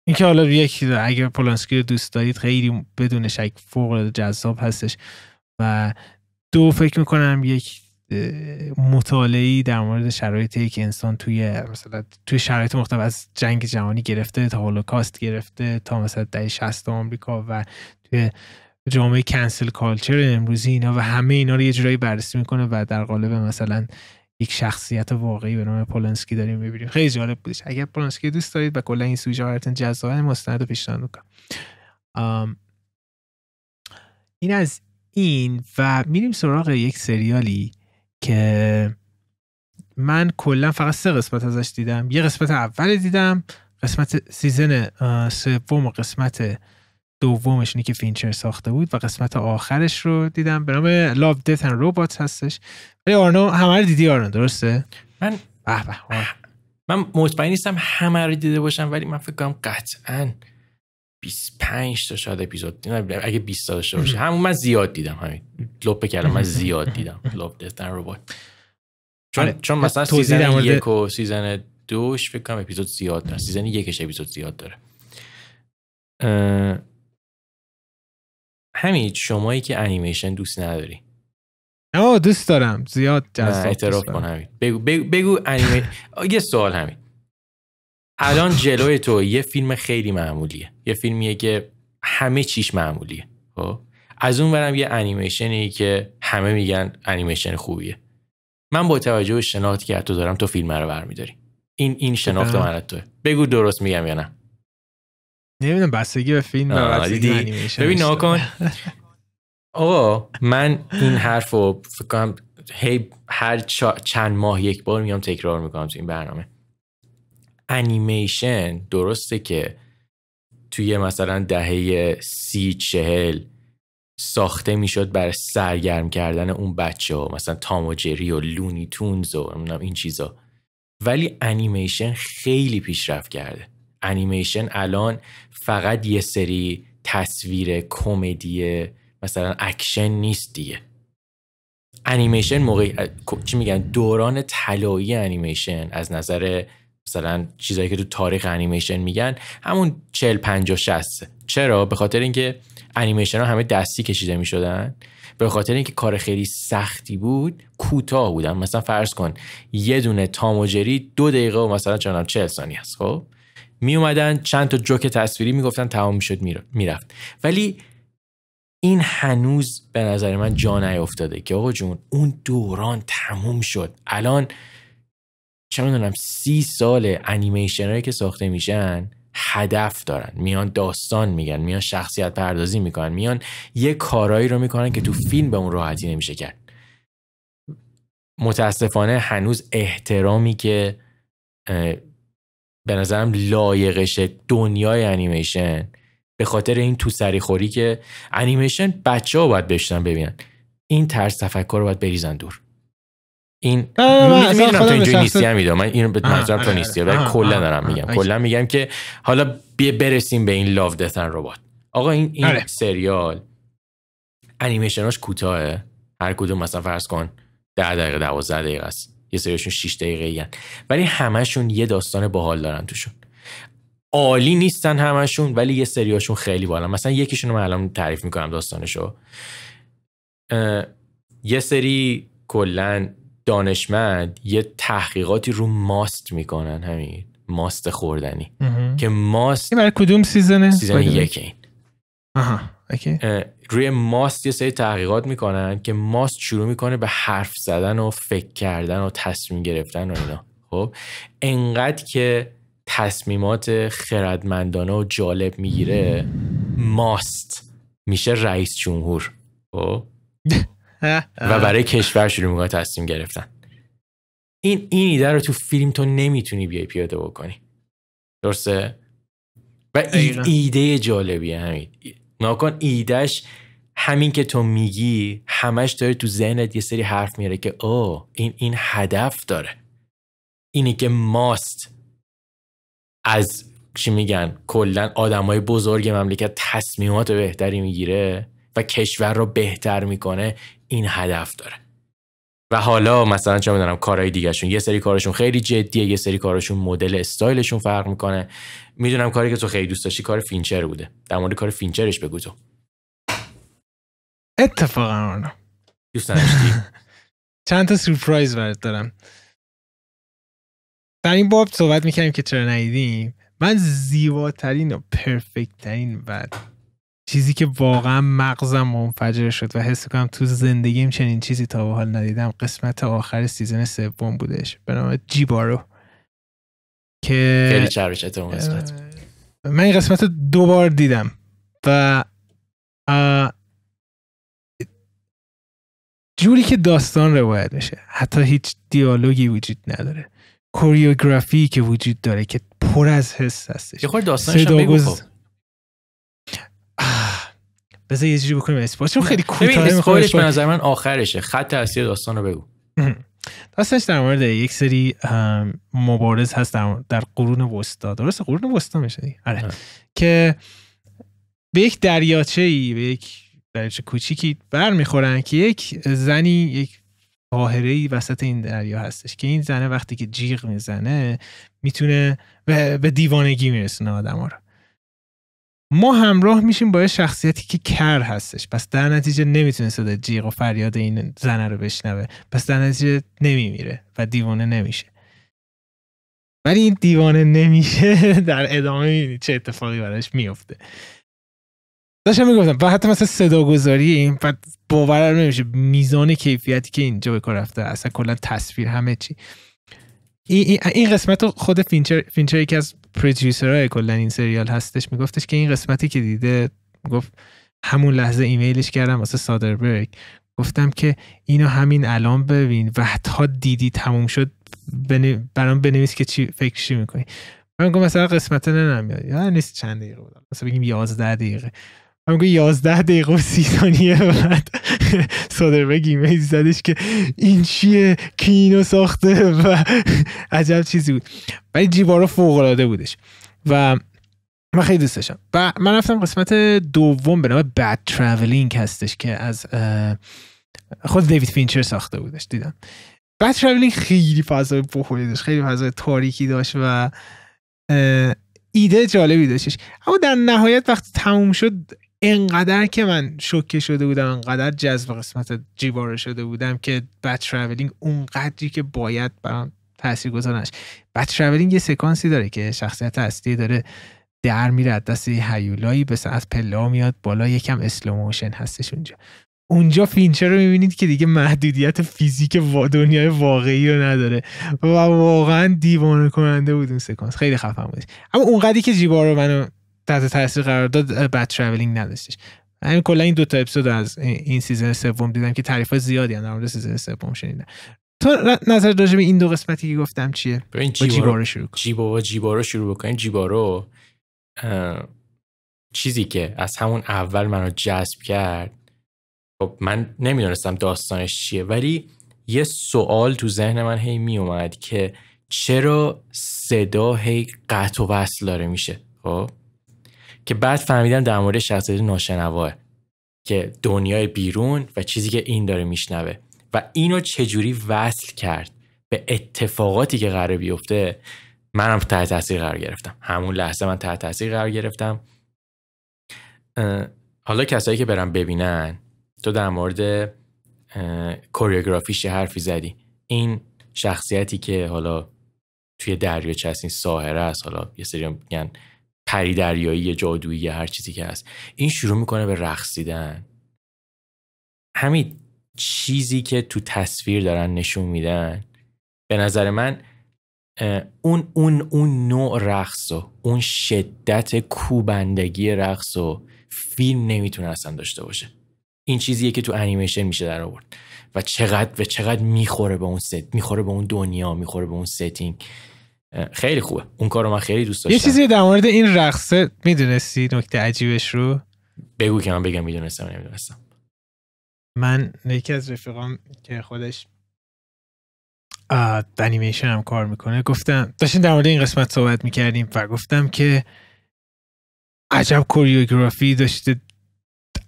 اینکه حالا یک اگر پولانسکی رو دوست دارید خیلی بدون شک فوق جذاب هستش و دو فکر میکنم یک مطالعی در مورد شرایط یک انسان توی مثلا توی شرایط مختلف از جنگ جهانی گرفته تا هولوکاست گرفته تا مثلا دهه 60 آمریکا و توی جامعه کنسل کالچر امروزی اینا و همه اینا رو یه جورایی بررسی میکنه و در قالب مثلا یک شخصیت واقعی به نام پولنسکی داریم میبینیم خیلی جالب بودش اگر پولنسکی دوست دارید و کلا این سوژه هایتن جذابه مستند رو پیشنهاد میکنم این از این و میریم سراغ یک سریالی که من کلا فقط سه قسمت ازش دیدم یه قسمت اول دیدم قسمت سیزن سوم و قسمت دومش اینه که فینچر ساخته بود و قسمت آخرش رو دیدم به نام لاب دت اند ربات هستش ولی آرنو همه رو دیدی آرنو درسته من به من مطمئن نیستم همه رو دیده باشم ولی من فکر کنم قطعا 25 تا شاید اپیزود اگه 20 تا داشته باشه همون من زیاد دیدم همین لپ کردم من زیاد دیدم لاب [LAUGHS] Death اند ربات چون آره. چون مثلا سیزن یک و سیزن دوش فکر کنم اپیزود زیاد داره سیزن یکش اپیزود زیاد داره همین شمایی که انیمیشن دوست نداری آه دوست دارم زیاد جذاب اعتراف کن همین بگو بگو, بگو یه سوال همین الان جلوی تو یه فیلم خیلی معمولیه یه فیلمیه که همه چیش معمولیه خب از اون برم یه انیمیشنی که همه میگن انیمیشن خوبیه من با توجه به شناختی که تو دارم تو فیلم رو برمیداری این این شناخت بله. من توه بگو درست میگم یا نه نمیدونم بستگی به فیلم و ببین ناکن [LAUGHS] آقا من این حرف رو فکر کنم هی هر چند ماه یک بار میام تکرار میکنم تو این برنامه انیمیشن درسته که توی مثلا دهه سی چهل ساخته میشد برای سرگرم کردن اون بچه ها مثلا تام و جری و لونی تونز و این چیزا ولی انیمیشن خیلی پیشرفت کرده انیمیشن الان فقط یه سری تصویر کمدی مثلا اکشن نیست دیگه انیمیشن موقع چی میگن دوران طلایی انیمیشن از نظر مثلا چیزایی که تو تاریخ انیمیشن میگن همون 40 50 60 چرا به خاطر اینکه انیمیشن ها همه دستی کشیده میشدن به خاطر اینکه کار خیلی سختی بود کوتاه بودن مثلا فرض کن یه دونه تاموجری دو دقیقه و مثلا چنان 40 ثانیه است خب می اومدن چند تا جوک تصویری میگفتن تمام میشد میرفت ولی این هنوز به نظر من جا افتاده که آقا جون اون دوران تموم شد الان چه میدونم سی سال انیمیشن هایی که ساخته میشن هدف دارن میان داستان میگن میان شخصیت پردازی میکنن میان یه کارایی رو میکنن که تو فیلم به اون راحتی نمیشه کرد متاسفانه هنوز احترامی که به نظرم لایقشه دنیای انیمیشن به خاطر این تو سری خوری که انیمیشن بچه ها باید بشتن ببینن این ترس تفکر رو باید بریزن دور این میدونم تو اینجوری نیستی هم میدونم من اینو به منظورم تو آره، نیستی آره. ولی کلا دارم میگم کلا میگم که حالا بیه برسیم به این لاو دتن ربات آقا این این آره. سریال انیمیشناش کوتاهه هر کدوم مثلا فرض کن 10 دقیقه 12 دقیقه است یه سریشون 6 دقیقه این ولی همشون یه داستان باحال دارن توشون عالی نیستن همشون ولی یه سریاشون خیلی بالا مثلا یکیشون رو من الان تعریف میکنم داستانشو یه سری کلا دانشمند یه تحقیقاتی رو ماست میکنن همین ماست خوردنی که ماست این کدوم سیزنه؟ سیزن یک این روی ماست یه سری تحقیقات میکنن که ماست شروع میکنه به حرف زدن و فکر کردن و تصمیم گرفتن و اینا خب انقدر که تصمیمات خردمندانه و جالب میگیره ماست میشه رئیس جمهور خب [LAUGHS] و برای کشور شروع میکنه تصمیم گرفتن این این ایده رو تو فیلم تو نمیتونی بیای پیاده بکنی درسته و ایده جالبیه همین ناکن ایدش همین که تو میگی همش داره تو ذهنت یه سری حرف میاره که او این این هدف داره اینی که ماست از چی میگن کلا های بزرگ مملکت تصمیمات بهتری میگیره و کشور رو بهتر میکنه این هدف داره و حالا مثلا چه میدونم کارهای دیگهشون یه سری کارشون خیلی جدیه یه سری کارشون مدل استایلشون فرق میکنه میدونم کاری که تو خیلی دوست داشتی کار فینچر بوده در مورد کار فینچرش بگو تو اتفاقا آره. دوست داشتی [LAUGHS] چند تا سورپرایز برات دارم در این باب صحبت میکنیم که چرا ندیدیم من زیباترین و پرفکت ترین چیزی که واقعا مغزم منفجر شد و حس کنم تو زندگیم چنین چیزی تا به حال ندیدم قسمت آخر سیزن سوم بودش به نام جیبارو که خیلی چربش قسمت من این قسمت دو بار دیدم و جوری که داستان روایت میشه حتی هیچ دیالوگی وجود نداره کوریوگرافی که وجود داره که پر از حس هستش یه خور داستانش هم [SIGHS] بذار یه چیزی بکنیم اسپویل چون خیلی کوتاه میخوام به نظر من آخرشه خط اصلی داستان رو بگو داستانش [LAUGHS] در مورد یک سری مبارز هست در, قرون وسطا درست قرون وسطا میشه آره که به یک دریاچه ای به یک دریاچه کوچیکی بر میخورن که یک زنی یک قاهره ای وسط این دریا هستش که این زنه وقتی که جیغ میزنه میتونه به, دیوانگی میرسونه آدم رو ما همراه میشیم با یه شخصیتی که کر هستش پس در نتیجه نمیتونه صدای جیغ و فریاد این زنه رو بشنوه پس در نتیجه نمیمیره و دیوانه نمیشه ولی این دیوانه نمیشه [LAUGHS] در ادامه میبینی چه اتفاقی براش میفته داشتم میگفتم و حتی مثلا صداگذاری این بعد باور نمیشه میزان کیفیتی که اینجا به کار رفته اصلا کلا تصویر همه چی این قسمت رو خود فینچر فینچر یکی از پرودیوسرای کلا این سریال هستش میگفتش که این قسمتی که دیده گفت همون لحظه ایمیلش کردم واسه سادربرگ گفتم که اینو همین الان ببین و تا دیدی تموم شد برام بنویس که چی فکرشی میکنی من گفتم مثلا قسمت نه نمیاد یا نیست چند دقیقه بود مثلا بگیم 11 دقیقه همون یازده دقیقه و 30 ثانیه بعد سادربگ ایمیل زدش که این چیه کینو ساخته و عجب چیزی بود ولی جیوارا فوق بودش و من خیلی دوست داشتم و من رفتم قسمت دوم به نام بد ترافلینگ هستش که از خود دیوید فینچر ساخته بودش دیدم بد ترافلینگ خیلی فضای بخوری داشت خیلی فضای تاریکی داشت و ایده جالبی داشتش اما در نهایت وقتی تموم شد انقدر که من شوکه شده بودم انقدر جذب قسمت جیواره شده بودم که بد اون اونقدری که باید برام تاثیر گذارنش بد یه سکانسی داره که شخصیت اصلی داره در میره دست هیولایی به از پلا میاد بالا یکم اسلوموشن هستش اونجا اونجا فینچر رو میبینید که دیگه محدودیت فیزیک و دنیای واقعی رو نداره و واقعا دیوانه کننده بود اون سکانس خیلی خفن بود اما اونقدری که رو منو تحت تاثیر داد بعد ترافلینگ نداشتش همین کلا این دو تا اپیزود از این سیزن سوم دیدم که تعریف زیادی هم در مورد سیزن سوم شنیدم تو نظر داشته این دو قسمتی که گفتم چیه جیبارو شروع کن جیبارو جیبارو شروع بکنیم جیبارو چیزی که از همون اول منو جذب کرد خب من نمیدونستم داستانش چیه ولی یه سوال تو ذهن من هی میومد که چرا صدا هی قطع و وصل داره میشه خب که بعد فهمیدم در مورد شخصیت ناشنواه که دنیای بیرون و چیزی که این داره میشنوه و اینو چجوری وصل کرد به اتفاقاتی که قرار بیفته منم تحت تاثیر قرار گرفتم همون لحظه من تحت تاثیر قرار گرفتم حالا کسایی که برم ببینن تو در مورد کوریوگرافیش حرفی زدی این شخصیتی که حالا توی دریاچه هست این ساهره است حالا یه سری میگن پری دریایی جادویی هر چیزی که هست این شروع میکنه به رقصیدن همین چیزی که تو تصویر دارن نشون میدن به نظر من اون اون اون نوع رقص و اون شدت کوبندگی رقص و فیلم نمیتونه اصلا داشته باشه این چیزیه که تو انیمیشن میشه در آورد و چقدر و چقدر میخوره به اون ست میخوره به اون دنیا میخوره به اون ستینگ خیلی خوبه اون کارو من خیلی دوست داشتم یه چیزی در مورد این رقصه میدونستی نکته عجیبش رو بگو که من بگم میدونستم نمیدونستم من یکی از رفیقام که خودش انیمیشن هم کار میکنه گفتم داشتیم در مورد این قسمت صحبت میکردیم و گفتم که عجب کوریوگرافی داشته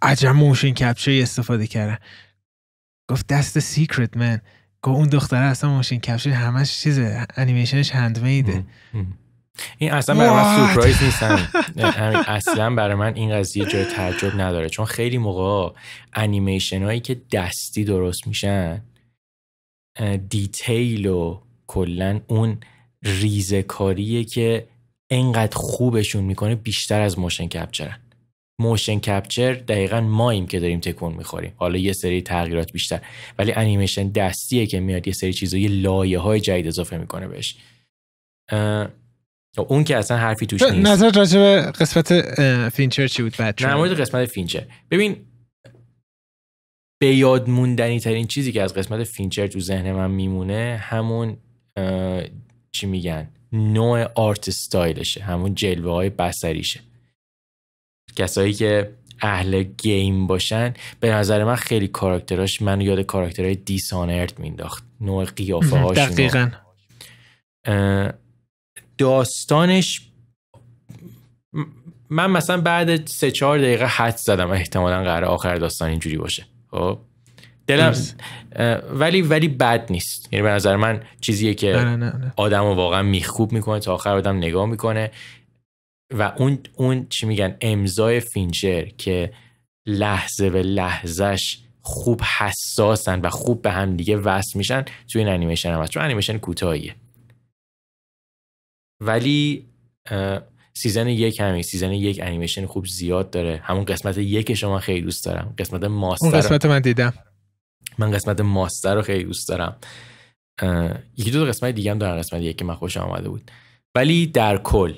عجب موشن کپچر استفاده کرده گفت دست سیکرت من اون دختره اصلا ماشین کپچر همش چیزه انیمیشنش هندمیده این اصلا برای من سورپرایز نیستن یعنی اصلا برای من این قضیه جای تعجب نداره چون خیلی موقع انیمیشن هایی که دستی درست میشن دیتیل و کلا اون ریزکاریه که انقدر خوبشون میکنه بیشتر از موشن کپچرن موشن کپچر دقیقا ماییم که داریم تکون میخوریم حالا یه سری تغییرات بیشتر ولی انیمیشن دستیه که میاد یه سری چیزا لایه های جدید اضافه میکنه بهش اون که اصلا حرفی توش نیست نظر راجع قسمت فینچر چی بود نه مورد قسمت فینچر ببین به یاد ترین چیزی که از قسمت فینچر تو ذهن من میمونه همون چی میگن نوع آرت استایلشه همون جلوه های بسریشه کسایی که اهل گیم باشن به نظر من خیلی کاراکتراش من یاد کاراکترهای دیسانرد مینداخت نوع قیافه هاش دقیقا داستانش من مثلا بعد سه چهار دقیقه حد زدم احتمالا قرار آخر داستان اینجوری باشه خب دلم ولی ولی بد نیست یعنی به نظر من چیزیه که آدم رو واقعا میخوب میکنه تا آخر آدم نگاه میکنه و اون اون چی میگن امضای فینچر که لحظه به لحظش خوب حساسن و خوب به هم دیگه وصل میشن توی این انیمیشن هم چون انیمیشن کوتاهیه ولی سیزن یک همین سیزن یک انیمیشن خوب زیاد داره همون قسمت یک شما خیلی دوست دارم قسمت ماستر اون قسمت من دیدم من قسمت ماستر رو خیلی دوست دارم یکی دو, قسمت دیگه هم دارن قسمت یکی من خوش آمده بود ولی در کل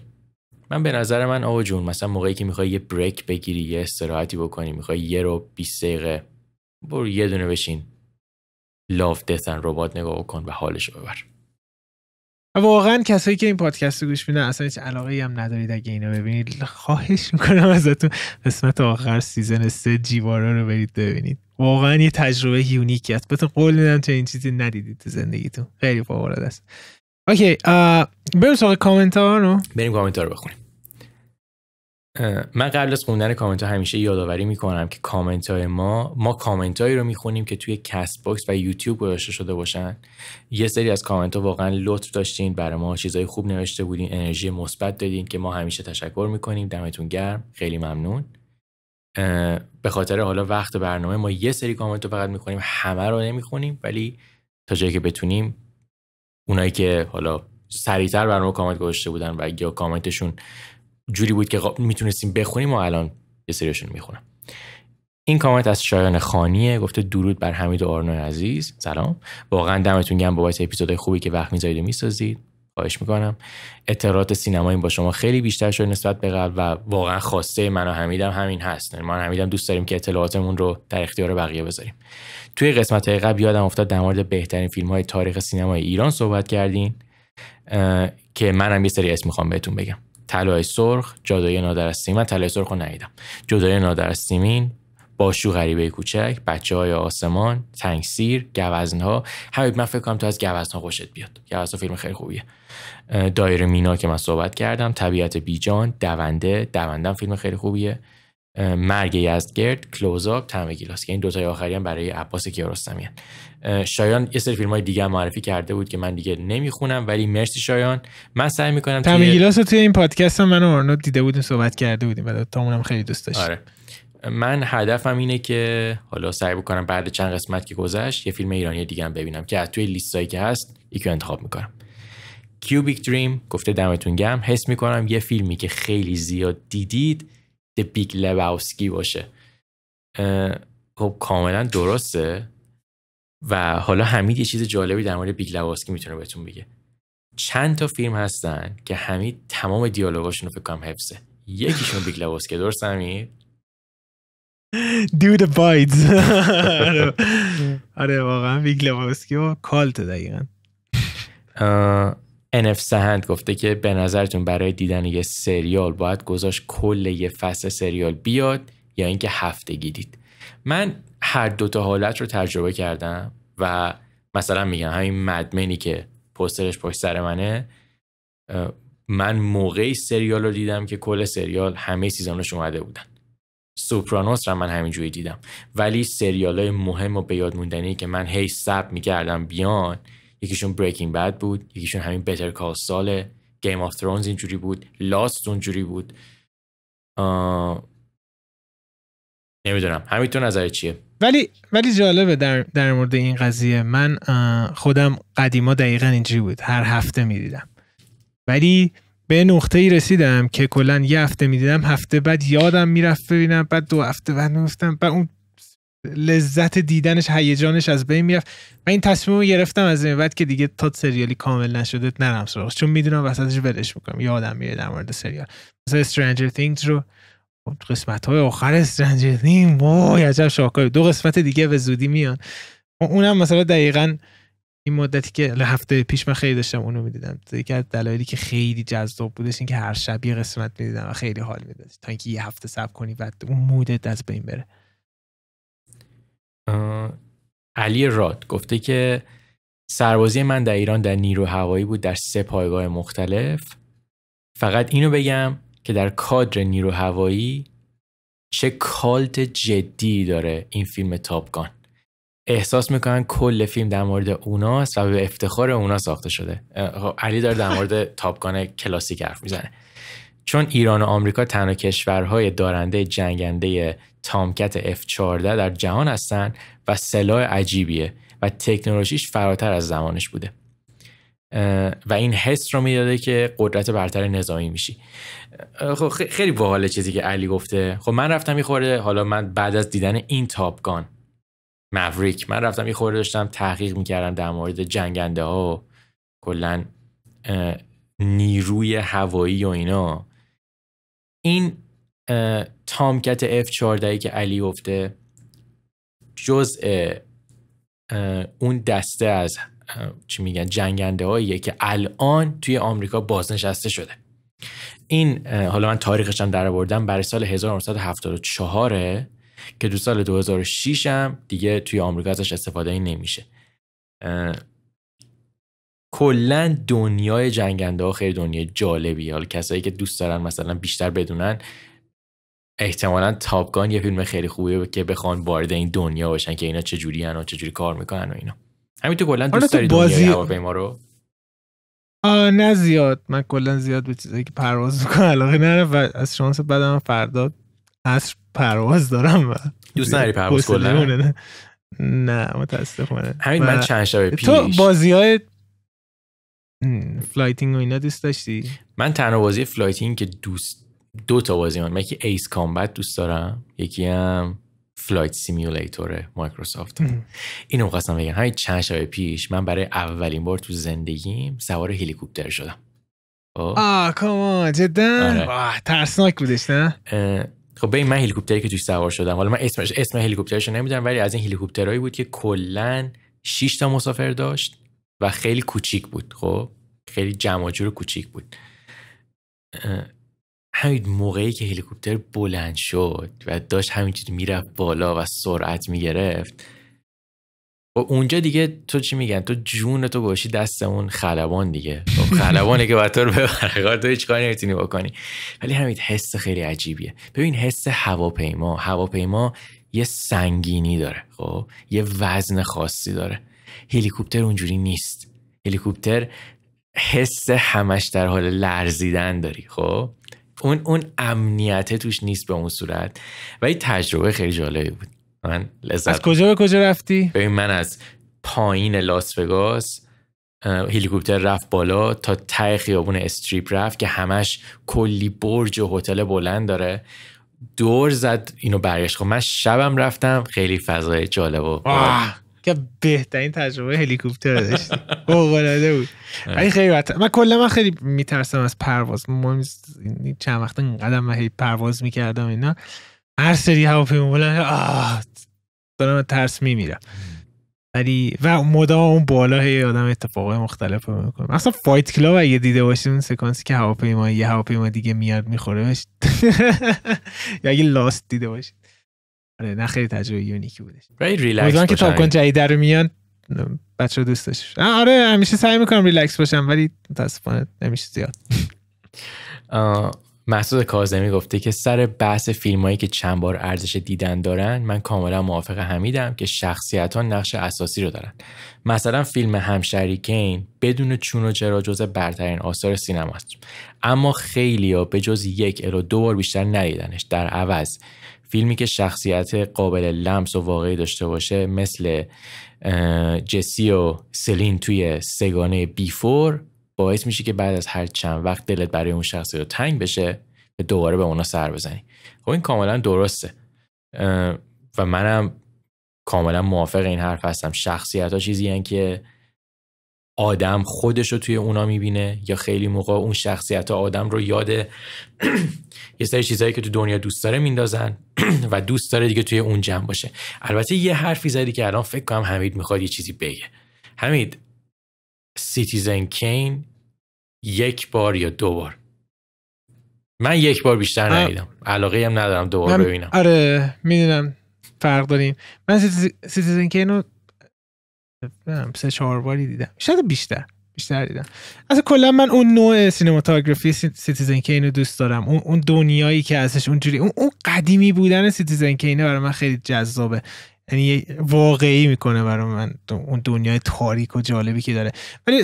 من به نظر من آقا جون مثلا موقعی که میخوای یه بریک بگیری یه استراحتی بکنی میخوای یه رو 20 دقیقه برو یه دونه بشین لاف دهتن ربات نگاه کن و حالش رو ببر واقعا کسایی که این پادکست رو گوش میدن اصلا هیچ علاقه هم ندارید اگه اینو ببینید خواهش میکنم ازتون قسمت آخر سیزن سه جیوارا رو برید ببینید واقعا یه تجربه یونیکی است بهتون قول میدم تو این چیزی ندیدید تو زندگیتون خیلی فوق است اوکی بریم سراغ کامنت ها رو بریم کامنت ها رو بخونیم من قبل از خوندن کامنت ها همیشه یادآوری میکنم که کامنت های ما ما کامنت هایی رو میخونیم که توی کست باکس و یوتیوب گذاشته شده باشن یه سری از کامنت ها واقعا لطف داشتین برای ما چیزهای خوب نوشته بودین انرژی مثبت دادین که ما همیشه تشکر میکنیم دمتون گرم خیلی ممنون به خاطر حالا وقت برنامه ما یه سری کامنت رو فقط میخونیم همه رو نمیخونیم ولی تا جایی که بتونیم اونایی که حالا سریعتر بر ما کامنت گذاشته بودن و یا کامنتشون جوری بود که میتونستیم بخونیم و الان یه سریشون میخونم این کامنت از شایان خانیه گفته درود بر حمید و آرنو عزیز سلام واقعا دمتون گرم بابت اپیزودهای خوبی که وقت میذارید و میسازید خواهش میکنم اطلاعات سینمایی با شما خیلی بیشتر شده نسبت به قبل و واقعا خواسته من و حمیدم همین هست من حمیدم دوست داریم که اطلاعاتمون رو در اختیار بقیه بذاریم توی قسمت های قبل یادم افتاد در مورد بهترین فیلم های تاریخ سینمای ایران صحبت کردین که منم یه سری اسم میخوام بهتون بگم طلای سرخ جادوی نادر از سیمین طلای سرخ رو ندیدم جادوی نادر باشو غریبه کوچک بچه های آسمان تنگ سیر گوزن ها من فکر کنم تو از گوزن ها خوشت بیاد گوزن فیلم خیلی خوبیه دایره مینا که من صحبت کردم طبیعت بیجان دونده دوندم فیلم خیلی خوبیه مرگ یزدگرد کلوزاپ طعم گیلاس که این یعنی دوتای آخری هم برای عباس کیارستمیان شایان یه سری فیلم های دیگه معرفی کرده بود که من دیگه نمیخونم ولی مرسی شایان من سعی میکنم طعم گیلاس رو توی این پادکست هم من و دیده بودیم صحبت کرده بودیم و تا اونم خیلی دوست داشت آره. من هدفم اینه که حالا سعی بکنم بعد چند قسمت که گذشت یه فیلم ایرانی دیگه هم ببینم که از توی لیستایی که هست یکی انتخاب میکنم کیوبیک دریم گفته دمتون گم حس میکنم یه فیلمی که خیلی زیاد دیدید The Big باشه خب کاملا درسته و حالا حمید یه چیز جالبی در مورد بیگ لباسکی میتونه بهتون بگه چند تا فیلم هستن که حمید تمام دیالوگاشون رو فکر کنم حفظه یکیشون بیگ لباسکی درست حمید دود بایدز [LAUGHS] آره،, آره واقعا بیگ لباسکی و کالت دقیقا انف سهند گفته که به نظرتون برای دیدن یه سریال باید گذاشت کل یه فصل سریال بیاد یا اینکه هفتگی دید من هر دوتا حالت رو تجربه کردم و مثلا میگم همین مدمنی که پوسترش پشت سر منه من موقعی سریال رو دیدم که کل سریال همه سیزنش اومده بودن سوپرانوس رو من همینجوری دیدم ولی سریال های مهم و به یاد موندنی که من هی سب میکردم بیان یکیشون بریکینگ بد بود یکیشون همین بتر سال گیم آف ترونز اینجوری بود لاست اونجوری بود نمیدونم همین تو نظر چیه ولی ولی جالبه در, در مورد این قضیه من خودم قدیما دقیقا اینجوری بود هر هفته میدیدم ولی به نقطه ای رسیدم که کلا یه هفته میدیدم هفته بعد یادم میرفت ببینم بعد دو هفته بعد میفتم بعد اون لذت دیدنش هیجانش از بین میرفت من این تصمیم رو گرفتم از این بعد که دیگه تا سریالی کامل نشده نرم سراغش چون میدونم وسطش ولش میکنم یادم میره در مورد سریال مثلا Stranger Things رو خب قسمت های آخر Stranger Things وای عجب شاکای دو قسمت دیگه به زودی میان خب اونم مثلا دقیقا این مدتی که هفته پیش من خیلی داشتم اونو میدیدم یکی از دلایلی که خیلی جذاب بودش این که هر شب یه قسمت میدیدم و خیلی حال میداد تا اینکه یه هفته صبر کنی و اون مودت از بین بره علی راد گفته که سربازی من در ایران در نیرو هوایی بود در سه پایگاه مختلف فقط اینو بگم که در کادر نیرو هوایی چه کالت جدی داره این فیلم تاپگان احساس میکنن کل فیلم در مورد اوناست و به افتخار اونا ساخته شده خب، علی داره در مورد تاپگان کلاسیک حرف میزنه چون ایران و آمریکا تنها کشورهای دارنده جنگنده تامکت F14 در جهان هستن و سلاح عجیبیه و تکنولوژیش فراتر از زمانش بوده و این حس رو میداده که قدرت برتر نظامی میشی خب خیلی باحال چیزی که علی گفته خب من رفتم میخورده حالا من بعد از دیدن این تاپگان موریک من رفتم میخورده داشتم تحقیق میکردم در مورد جنگنده ها و نیروی هوایی و اینا این تامکت F14 که علی گفته جزء اون دسته از چی میگن جنگنده هاییه که الان توی آمریکا بازنشسته شده این حالا من تاریخشم هم درآوردم برای سال 1974 که دو سال 2006 هم دیگه توی آمریکا ازش استفاده نمیشه کلا دنیای جنگنده ها خیلی دنیای جالبی حالا کسایی که دوست دارن مثلا بیشتر بدونن احتمالا تاپگان یه فیلم خیلی خوبه که بخوان وارد این دنیا باشن که اینا چجوری هن و چجوری کار میکنن و اینا همین تو کلا دوست داری بازی... هواپیما رو آه نه زیاد من کلا زیاد به چیزایی که پرواز میکنم علاقه نره و از شانس بدم فردا عصر پرواز دارم و دوست نداری پرواز کلا نه متاسفانه همین من چند شب پیش تو بازی های فلایتینگ و اینا دوست داشتی من تنها بازی فلایتینگ که دوست دو تا بازی من, من یکی ایس کامبت دوست دارم یکی هم فلایت سیمیولیتور مایکروسافت اینو میخواستم بگم همین چند شب پیش من برای اولین بار تو زندگیم سوار هلیکوپتر شدم خب؟ آه کامان جدا آره. ترسناک بودش نه خب این من هلیکوپتری که توش سوار شدم حالا من اسمش اسم هلیکوپترش نمیدونم ولی از این هلیکوپترهایی بود که کلا 6 تا مسافر داشت و خیلی کوچیک بود خب خیلی جمع کوچیک بود همین موقعی که هلیکوپتر بلند شد و داشت همینجوری میرفت بالا و سرعت میگرفت و خب اونجا دیگه تو چی میگن تو جون تو باشی دستمون خلبان دیگه خب خلبانه که بعد تو رو تو هیچ کاری نمیتونی بکنی ولی همین حس خیلی عجیبیه ببین حس هواپیما هواپیما یه سنگینی داره خب یه وزن خاصی داره هلیکوپتر اونجوری نیست هلیکوپتر حس همش در حال لرزیدن داری خب اون اون امنیته توش نیست به اون صورت ولی تجربه خیلی جالبی بود من لذت از کجا به کجا رفتی ببین من از پایین لاس فگاس هلیکوپتر رفت بالا تا ته خیابون استریپ رفت که همش کلی برج و هتل بلند داره دور زد اینو برگشت خب من شبم رفتم خیلی فضای جالب و بهترین تجربه هلیکوپتر داشتی فوق العاده بود خیلی وقت من کلا من خیلی میترسم از پرواز مهم یعنی چند وقت اینقدر من هی پرواز میکردم اینا هر سری هواپیما بلند دارم ترس میمیرم ولی و مدام اون بالا هی آدم اتفاقای مختلف رو اصلا فایت کلاب اگه دیده باشیم، اون سکانسی که هواپیما یه هواپیما دیگه میاد میخوره [LAUGHS] یا اگه لاست دیده باشید آره نه خیلی تجربه یونیکی بودش ولی ریلکس که تاپکن جدید رو میان بچه دوست آره همیشه سعی میکنم ریلکس باشم ولی متاسفانه نمیشه زیاد [LAUGHS] محسود کازمی گفته که سر بحث فیلم هایی که چند بار ارزش دیدن دارن من کاملا موافق حمیدم که شخصیت ها نقش اساسی رو دارن مثلا فیلم همشریکین بدون چون و جرا جز برترین آثار سینما اما خیلی به جز یک الا دو بار بیشتر ندیدنش در عوض فیلمی که شخصیت قابل لمس و واقعی داشته باشه مثل جسی و سلین توی سگانه بیفور باعث میشه که بعد از هر چند وقت دلت برای اون شخصی رو تنگ بشه و دوباره به اونا سر بزنی خب این کاملا درسته و منم کاملا موافق این حرف هستم شخصیت ها چیزی که آدم خودش رو توی اونا میبینه یا خیلی موقع اون شخصیت آدم رو یاد [CLEARS THROAT] یه سری چیزهایی که تو دنیا دوست داره میندازن [CLEARS THROAT] و دوست داره دیگه توی اون جمع باشه البته یه حرفی زدی که الان فکر کنم حمید میخواد یه چیزی بگه حمید سیتیزن کین یک بار یا دو بار من یک بار بیشتر ندیدم علاقه هم ندارم دوبار ببینم آره میدونم فرق داریم من سیتیزن کین رو سه چهار باری دیدم شاید بیشتر بیشتر دیدم اصلا کلا من اون نوع سینماتوگرافی سیتیزن کین رو دوست دارم اون دنیایی که ازش اونجوری اون اون قدیمی بودن سیتیزن کین برای من خیلی جذابه یعنی واقعی میکنه برای من اون دنیای تاریک و جالبی که داره ولی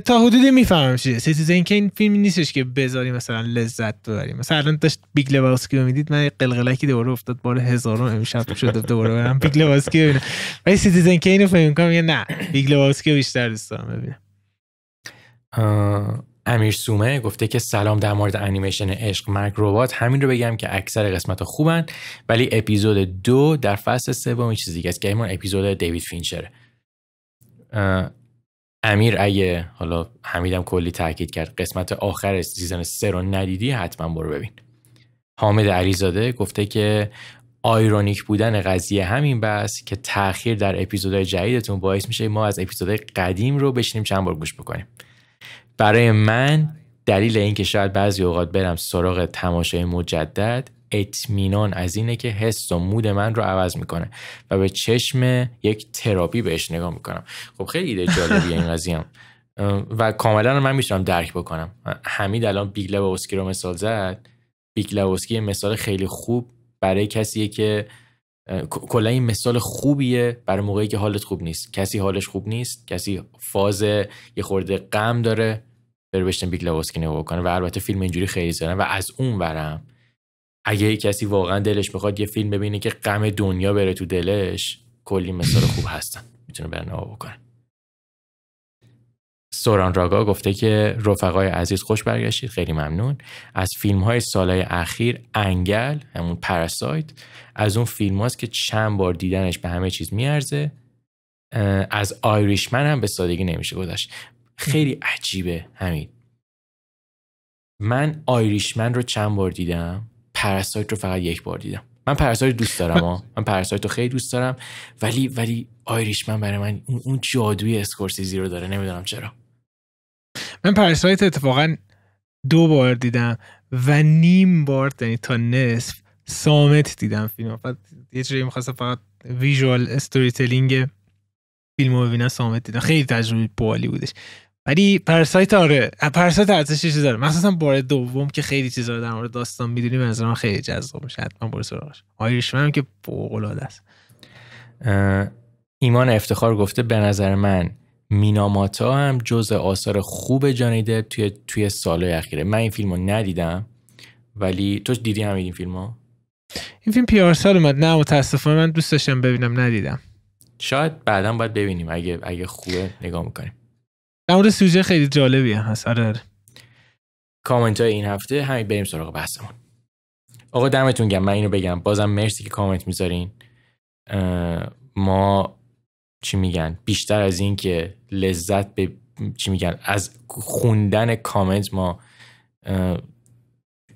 تا حدودی میفهمم چیه ستیزه این فیلم نیستش که بذاری مثلا لذت ببریم مثلا الان داشت بیگ لباسکی رو میدید من قلقلکی دوباره افتاد بار هزارم امشب شده دوباره برم بیگ لباسکی ببینم ولی این کین رو فهم میکنم نه بیگ لباسکی بیشتر دوست دارم ببینم امیر سومه گفته که سلام در مورد انیمیشن عشق مرگ ربات همین رو بگم که اکثر قسمت خوبن ولی اپیزود دو در فصل سوم چیز دیگه است که همون اپیزود دیوید فینچره امیر اگه حالا حمیدم کلی تاکید کرد قسمت آخر سیزن سه رو ندیدی حتما برو ببین حامد علیزاده گفته که آیرونیک بودن قضیه همین بس که تاخیر در اپیزودهای جدیدتون باعث میشه ما از اپیزودهای قدیم رو بشینیم چند بار گوش بکنیم برای من دلیل اینکه شاید بعضی اوقات برم سراغ تماشای مجدد اطمینان از اینه که حس و مود من رو عوض میکنه و به چشم یک تراپی بهش نگاه میکنم خب خیلی ایده جالبیه این قضیه و کاملا من میتونم درک بکنم حمید الان بیگ لبوسکی رو مثال زد بیگ وسکی مثال خیلی خوب برای کسیه که کلا این مثال خوبیه برای موقعی که حالت خوب نیست کسی حالش خوب نیست کسی فاز یه خورده غم داره بره بشن بیگ لباسکی نگاه کنه و البته فیلم اینجوری خیلی زدن و از اون برم اگه کسی واقعا دلش بخواد یه فیلم ببینه که غم دنیا بره تو دلش کلی مثال خوب هستن میتونه بره نگاه بکنه سوران راگا گفته که رفقای عزیز خوش برگشتید خیلی ممنون از فیلم های سالهای اخیر انگل همون پرسایت از اون فیلم هاست که چند بار دیدنش به همه چیز میارزه از آیریشمن هم به سادگی نمیشه گذشت خیلی عجیبه همین من آیریشمن رو چند بار دیدم پرسایت رو فقط یک بار دیدم من پرسایت دوست دارم ها من پرسایت رو خیلی دوست دارم ولی ولی آیریشمن برای من اون جادوی اسکورسیزی رو داره نمیدونم چرا من پرسایت اتفاقا دو بار دیدم و نیم بار یعنی تا نصف سامت دیدم فیلم یه جوری میخواستم فقط ویژوال استوری تلینگ فیلم رو ببینم سامت دیدم خیلی تجربه بالی بودش ولی پرسایت آره پرسایت ارزش چیزی داره مخصوصا بار دوم که خیلی چیزا رو در مورد داستان میدونیم از من خیلی جذاب میشه حتما برو سراغش هم که فوق العاده است ایمان افتخار گفته به نظر من میناماتا هم جز آثار خوب جانیده توی توی سالهای اخیره من این فیلمو ندیدم ولی تو دیدی هم این فیلم این فیلم پیار سال اومد نه متاسفانه من دوست داشتم ببینم ندیدم شاید بعدا باید ببینیم اگه اگه خوبه نگاه میکنیم در سوژه خیلی جالبیه هست آره, آره. کامنت های این هفته همین بریم سراغ بحثمون آقا دمتون گم من اینو بگم بازم مرسی که کامنت میذارین ما چی میگن بیشتر از این که لذت به چی میگن از خوندن کامنت ما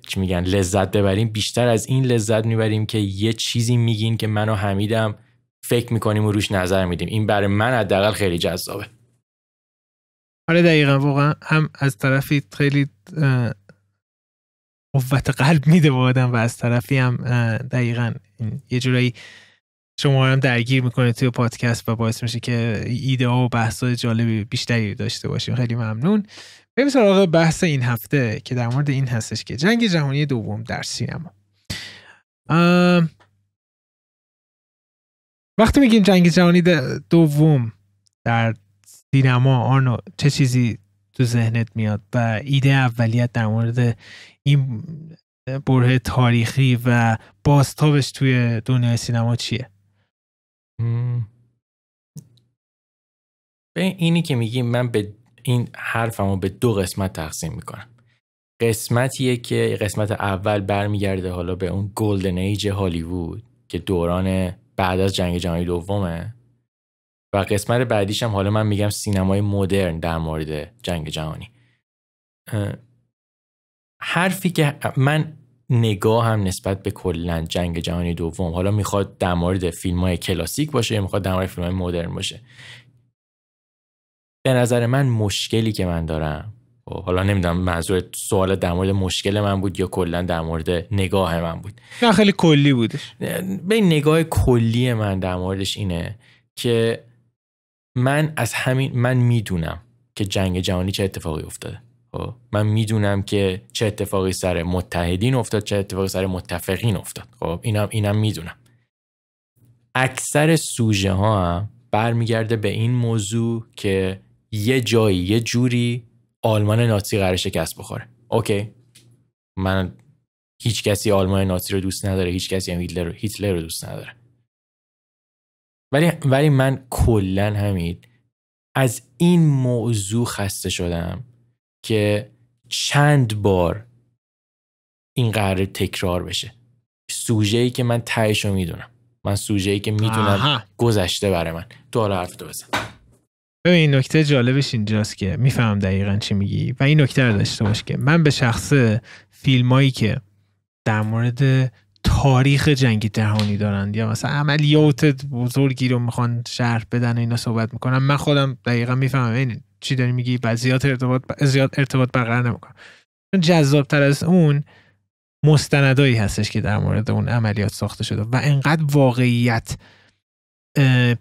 چی میگن لذت ببریم بیشتر از این لذت میبریم که یه چیزی میگین که من و حمیدم فکر میکنیم و روش نظر میدیم این برای من حداقل خیلی جذابه آره دقیقا واقعا هم از طرفی خیلی قوت قلب میده با آدم و از طرفی هم دقیقا یه جورایی شما هم درگیر میکنه توی پادکست و باعث میشه که ایده ها و بحث های جالبی بیشتری داشته باشیم خیلی ممنون بریم سراغ بحث این هفته که در مورد این هستش که جنگ جهانی دوم در سینما وقتی میگیم جنگ جهانی دوم در سینما آرنو چه چیزی تو ذهنت میاد و ایده اولیت در مورد این بره تاریخی و بازتابش توی دنیای سینما چیه به اینی که میگیم من به این حرفمو به دو قسمت تقسیم میکنم قسمتیه که قسمت اول برمیگرده حالا به اون گلدن ایج هالیوود که دوران بعد از جنگ جهانی دومه و قسمت بعدیشم حالا من میگم سینمای مدرن در مورد جنگ جهانی حرفی که من نگاه هم نسبت به کلا جنگ جهانی دوم حالا میخواد در مورد فیلم های کلاسیک باشه یا میخواد در مورد فیلم های مدرن باشه به نظر من مشکلی که من دارم خب، حالا نمیدونم منظور سوال در مورد مشکل من بود یا کلا در مورد نگاه من بود نه خیلی کلی بودش به نگاه کلی من در موردش اینه که من از همین من میدونم که جنگ جهانی چه اتفاقی افتاده خب؟ من میدونم که چه اتفاقی سر متحدین افتاد چه اتفاقی سر متفقین افتاد خب اینم اینم میدونم اکثر سوژه ها هم برمیگرده به این موضوع که یه جایی یه جوری آلمان نازی قرار شکست بخوره اوکی من هیچ کسی آلمان نازی رو دوست نداره هیچ کسی رو, هیتلر رو دوست نداره ولی ولی من کلا همین از این موضوع خسته شدم که چند بار این قرار تکرار بشه سوژه ای که من رو میدونم من سوژه ای که میدونم گذشته برای من تو حالا حرف بزن ببین نکته جالبش اینجاست که میفهم دقیقا چی میگی و این نکته رو داشته باش که من به شخص فیلمایی که در مورد تاریخ جنگی جهانی دارند یا مثلا عملیات بزرگی رو میخوان شرح بدن و اینا صحبت میکنن من خودم دقیقا میفهمم این چی داری میگی و زیاد ارتباط زیاد ارتباط برقرار نمیکنم چون تر از اون مستندایی هستش که در مورد اون عملیات ساخته شده و انقدر واقعیت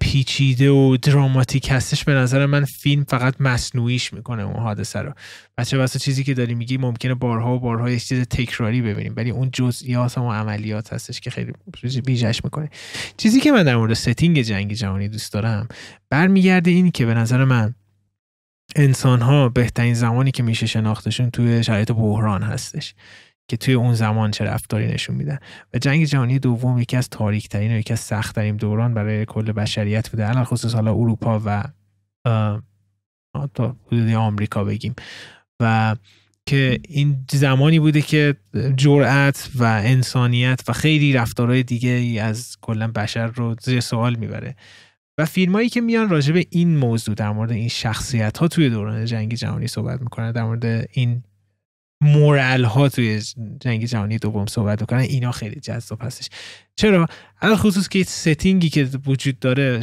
پیچیده و دراماتیک هستش به نظر من فیلم فقط مصنوعیش میکنه اون حادثه رو بچه بسا چیزی که داری میگی ممکنه بارها و بارها یه چیز تکراری ببینیم ولی اون جزئیات و عملیات هستش که خیلی بیجش میکنه چیزی که من در مورد ستینگ جنگ جهانی دوست دارم برمیگرده این که به نظر من انسان ها بهترین زمانی که میشه شناختشون توی شرایط بحران هستش که توی اون زمان چه رفتاری نشون میدن و جنگ جهانی دوم یکی از تاریک ترین و یکی از سخت ترین دوران برای کل بشریت بوده الان خصوص حالا اروپا و تا آمریکا بگیم و که این زمانی بوده که جرأت و انسانیت و خیلی رفتارهای دیگه از کلا بشر رو زیر سوال میبره و فیلمایی که میان راجع به این موضوع در مورد این شخصیت ها توی دوران جنگ جهانی صحبت میکنن در مورد این مورال ها توی جنگ جهانی دوم صحبت میکنن اینا خیلی جذاب هستش چرا از خصوص که ستینگی که وجود داره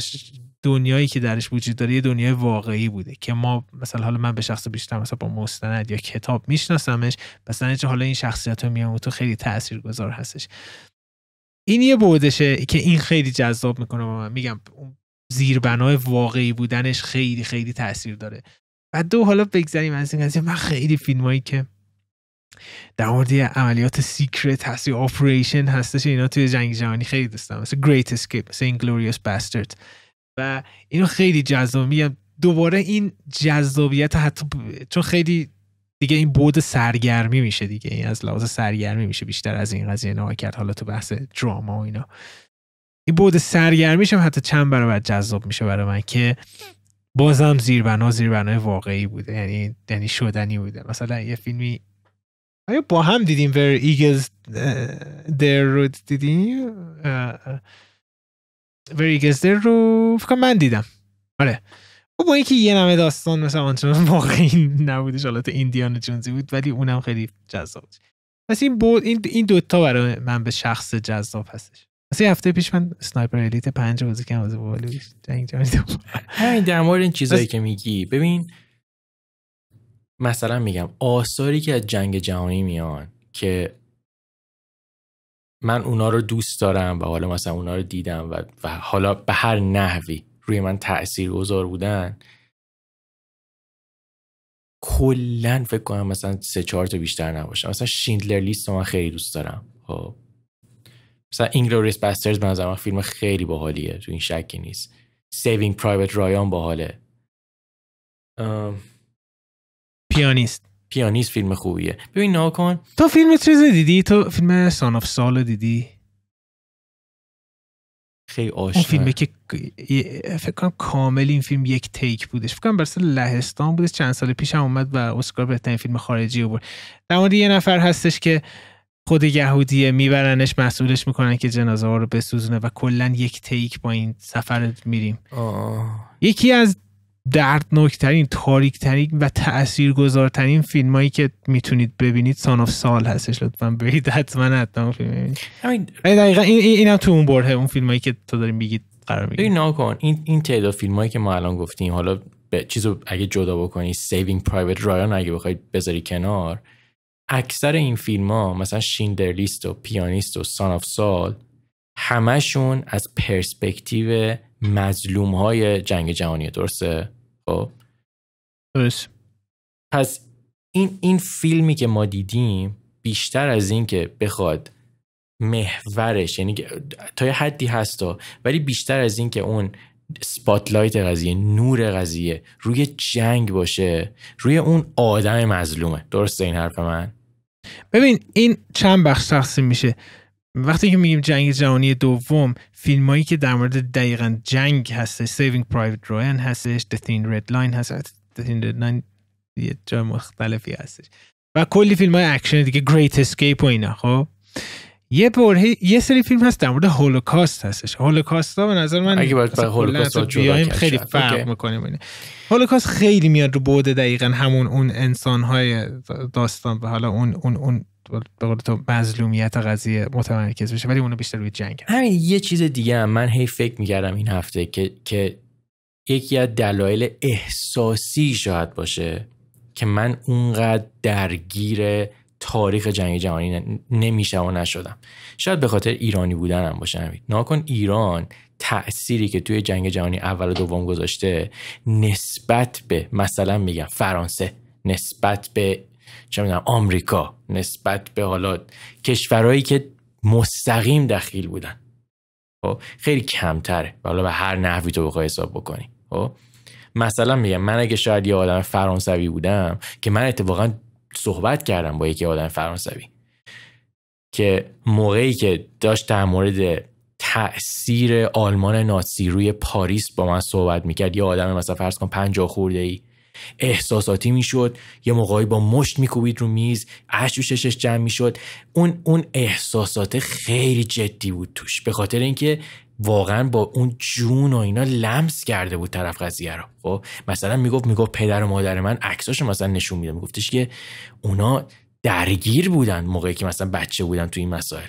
دنیایی که درش وجود داره یه دنیای واقعی بوده که ما مثلا حالا من به شخص بیشتر مثلا با مستند یا کتاب میشناسمش مثلا چه حالا این شخصیت ها و تو خیلی تاثیرگذار هستش این یه بودشه که این خیلی جذاب میکنه با من میگم زیربنای واقعی بودنش خیلی خیلی تاثیر داره و دو حالا بگذریم از این قضیه من خیلی فیلمایی که در مورد عملیات سیکرت هست یا آپریشن هستش اینا توی جنگ جهانی خیلی دوست مثل گریت اسکیپ مثل گلوریوس باسترد و اینو خیلی جذاب میگم دوباره این جذابیت حتی ب... چون خیلی دیگه این بود سرگرمی میشه دیگه این از لحاظ سرگرمی میشه بیشتر از این قضیه نها کرد حالا تو بحث دراما و اینا این بود سرگرمیش هم حتی چند برابر جذاب میشه برای من که بازم زیربنا زیربنای واقعی بوده یعنی یعنی شدنی بوده مثلا یه فیلمی آیا با هم دیدیم ور ایگلز در رو دیدیم ور ایگلز در رو فکر من دیدم آره و خب با اینکه یه نمه داستان مثلا آنچنان [LAUGHS] واقعی نبودش تو ایندیان جونزی بود ولی اونم خیلی جذاب پس این این این دوتا برای من به شخص جذاب هستش مثلا هفته پیش من سنایپر الیت پنج بازی از جنگ جنگ همین در مورد این چیزایی که میگی ببین مثلا میگم آثاری که از جنگ جهانی میان که من اونا رو دوست دارم و حالا مثلا اونا رو دیدم و, حالا به هر نحوی روی من تأثیر گذار بودن کلا فکر کنم مثلا سه چهار تا بیشتر نباشه مثلا شیندلر لیست رو من خیلی دوست دارم خب مثلا اینگلوریس باسترز به نظر من فیلم خیلی باحالیه تو این شکی نیست سیوینگ پرایوت رایان باحاله پیانیست پیانیست فیلم خوبیه ببین نها کن تو فیلم چیز دیدی تو فیلم سان آف سال دیدی خیلی آشنا اون فیلمه که فکر کنم کامل این فیلم یک تیک بودش فکر کنم برسه لهستان بودش چند سال پیش هم اومد و اسکار بهترین فیلم خارجی بود در یه نفر هستش که خود یهودیه میبرنش مسئولش میکنن که جنازه ها رو بسوزونه و کلا یک تیک با این سفر میریم یکی از دردناکترین تاریکترین و تاثیرگذارترین هایی که میتونید ببینید سان آف سال هستش لطفا برید حتما حتما فیلم ببینید این هم تو اون بره اون فیلمایی که تو داریم میگید قرار میگیره این کن این این تعداد هایی که ما الان گفتیم حالا به چیزو اگه جدا بکنی سیوینگ پرایوت رایان اگه بخواید بذاری کنار اکثر این فیلم ها مثلا شیندر لیست و پیانیست و سان آف سال همشون از پرسپکتیو مظلوم های جنگ جهانی درسته خب درست پس این این فیلمی که ما دیدیم بیشتر از این که بخواد محورش یعنی تا یه حدی هست ولی بیشتر از این که اون سپاتلایت قضیه نور قضیه روی جنگ باشه روی اون آدم مظلومه درسته این حرف من ببین این چند بخش تقسیم میشه وقتی که میگیم جنگ جهانی دوم فیلمایی که در مورد دقیقا جنگ هستش Saving Private Ryan هستش The Thin Red Line هست The Thin Red Line یه جای مختلفی هستش و کلی فیلم های اکشن دیگه Great Escape و اینا خب یه بره یه سری فیلم هست در مورد هولوکاست هستش هولوکاست ها به نظر من اگه باید هولوکاست بیایم خیلی فرق میکنیم اینه. هولوکاست خیلی میاد رو بوده دقیقا همون اون انسان های داستان و حالا اون اون اون به تو مظلومیت قضیه متمرکز بشه ولی اونو بیشتر روی جنگ همین یه چیز دیگه هم من هی فکر میگردم این هفته که, که یکی از دلایل احساسی شاید باشه که من اونقدر درگیر تاریخ جنگ جهانی نمیشم و نشدم شاید به خاطر ایرانی بودنم باشه همین ناکن ایران تأثیری که توی جنگ جهانی اول و دوم گذاشته نسبت به مثلا میگم فرانسه نسبت به چه میدونم آمریکا نسبت به حالا کشورهایی که مستقیم دخیل بودن خب، خیلی کمتره حالا به هر نحوی تو بخوای حساب بکنی خب، مثلا میگم من اگه شاید یه آدم فرانسوی بودم که من اتفاقا صحبت کردم با یکی آدم فرانسوی که موقعی که داشت در مورد تاثیر آلمان ناسی روی پاریس با من صحبت میکرد یه آدم مثلا فرض کن پنجاه خورده ای احساساتی میشد یه موقعی با مشت میکوبید رو میز اش و ششش جمع میشد اون اون احساسات خیلی جدی بود توش به خاطر اینکه واقعا با اون جون و اینا لمس کرده بود طرف قضیه رو خب مثلا میگفت میگفت پدر و مادر من عکساشو مثلا نشون میدم میگفتش که اونا درگیر بودن موقعی که مثلا بچه بودن تو این مسائل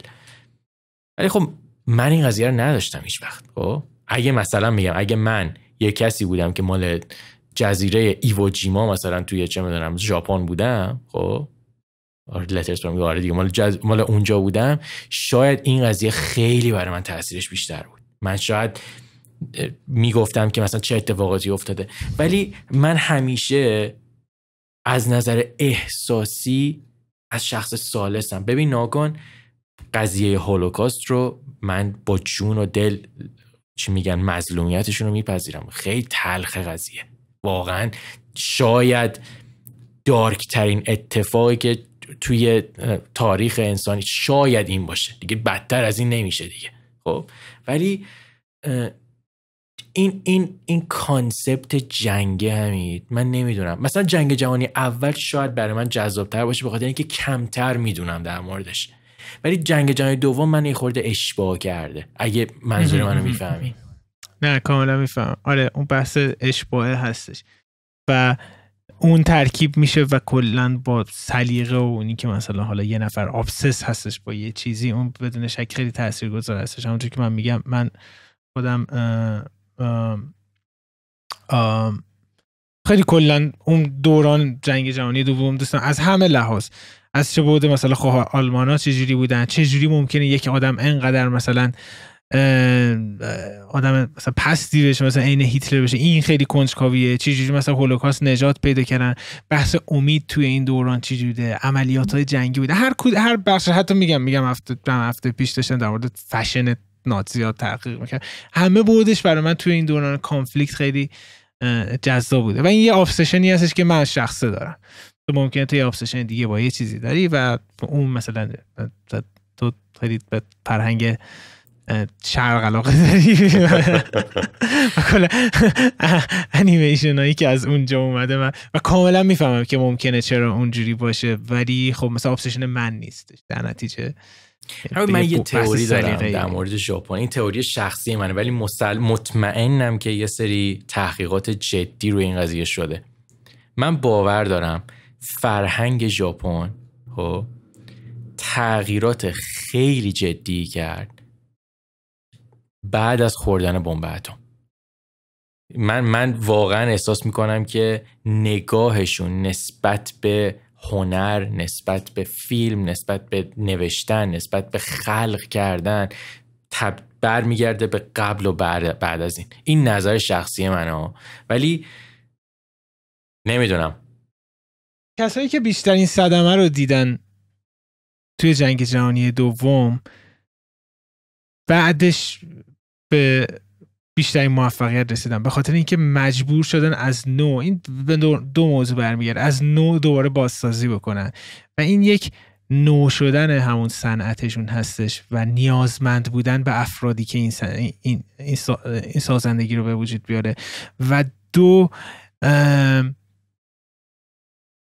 ولی خب من این قضیه رو نداشتم هیچ وقت خب اگه مثلا میگم اگه من یه کسی بودم که مال جزیره ایواجیما مثلا توی چه میدونم ژاپن بودم خب لترز آره،, آره دیگه مال, جز... مال اونجا بودم شاید این قضیه خیلی برای من تاثیرش بیشتر بود من شاید میگفتم که مثلا چه اتفاقاتی افتاده ولی من همیشه از نظر احساسی از شخص سالسم ببین ناگان قضیه هولوکاست رو من با جون و دل چی میگن مظلومیتشون رو میپذیرم خیلی تلخ قضیه واقعا شاید دارکترین اتفاقی که توی تاریخ انسانی شاید این باشه دیگه بدتر از این نمیشه دیگه خب ولی این این این کانسپت جنگه همید من نمیدونم مثلا جنگ جهانی اول شاید برای من جذابتر باشه بخاطر اینکه کمتر میدونم در موردش ولی جنگ جهانی دوم من یه خورده اشتباه کرده اگه منظور منو میفهمی نه کاملا میفهم آره اون بحث اشباه هستش و اون ترکیب میشه و کلا با سلیقه و اونی که مثلا حالا یه نفر آبسس هستش با یه چیزی اون بدون شک خیلی تاثیرگذار هستش همونطور که من میگم من خودم خیلی کلا اون دوران جنگ جهانی دوم دوستم از همه لحاظ از چه بوده مثلا خواه آلمان ها چجوری بودن چجوری ممکنه یک آدم انقدر مثلا آدم مثلا پستی بشه مثلا عین هیتلر بشه این خیلی کنجکاویه چجوری مثلا هولوکاست نجات پیدا کردن بحث امید توی این دوران چی بوده عملیات های جنگی بوده هر هر بخش حتی میگم میگم هفته هفته پیش داشتن در مورد فشن نازی ها تحقیق میکرد همه بودش برای من توی این دوران کانفلیکت خیلی جذاب بوده و این یه آفسشنی هستش که من شخصه دارم تو ممکنه تو یه آفسشن دیگه با یه چیزی داری و اون مثلا تو خیلی فرهنگ شرق علاقه داری [LAUGHS] انیمیشن [LAUGHS] هایی که از اونجا اومده من و کاملا میفهمم که ممکنه چرا اونجوری باشه ولی خب مثلا ابسشن من نیستش در نتیجه من یه تئوری دارم در مورد ژاپن این تئوری شخصی منه ولی مسل... مطمئنم که یه سری تحقیقات جدی روی این قضیه شده من باور دارم فرهنگ ژاپن خب، تغییرات خیلی جدی کرد بعد از خوردن بمب اتم من من واقعا احساس میکنم که نگاهشون نسبت به هنر نسبت به فیلم نسبت به نوشتن نسبت به خلق کردن برمیگرده به قبل و بعد, از این این نظر شخصی ها ولی نمیدونم کسایی که بیشترین صدمه رو دیدن توی جنگ جهانی دوم بعدش به بیشترین موفقیت رسیدن به خاطر اینکه مجبور شدن از نو این دو موضوع برمیگرد از نو دوباره بازسازی بکنن و این یک نو شدن همون صنعتشون هستش و نیازمند بودن به افرادی که این, این, این, سازندگی رو به وجود بیاره و دو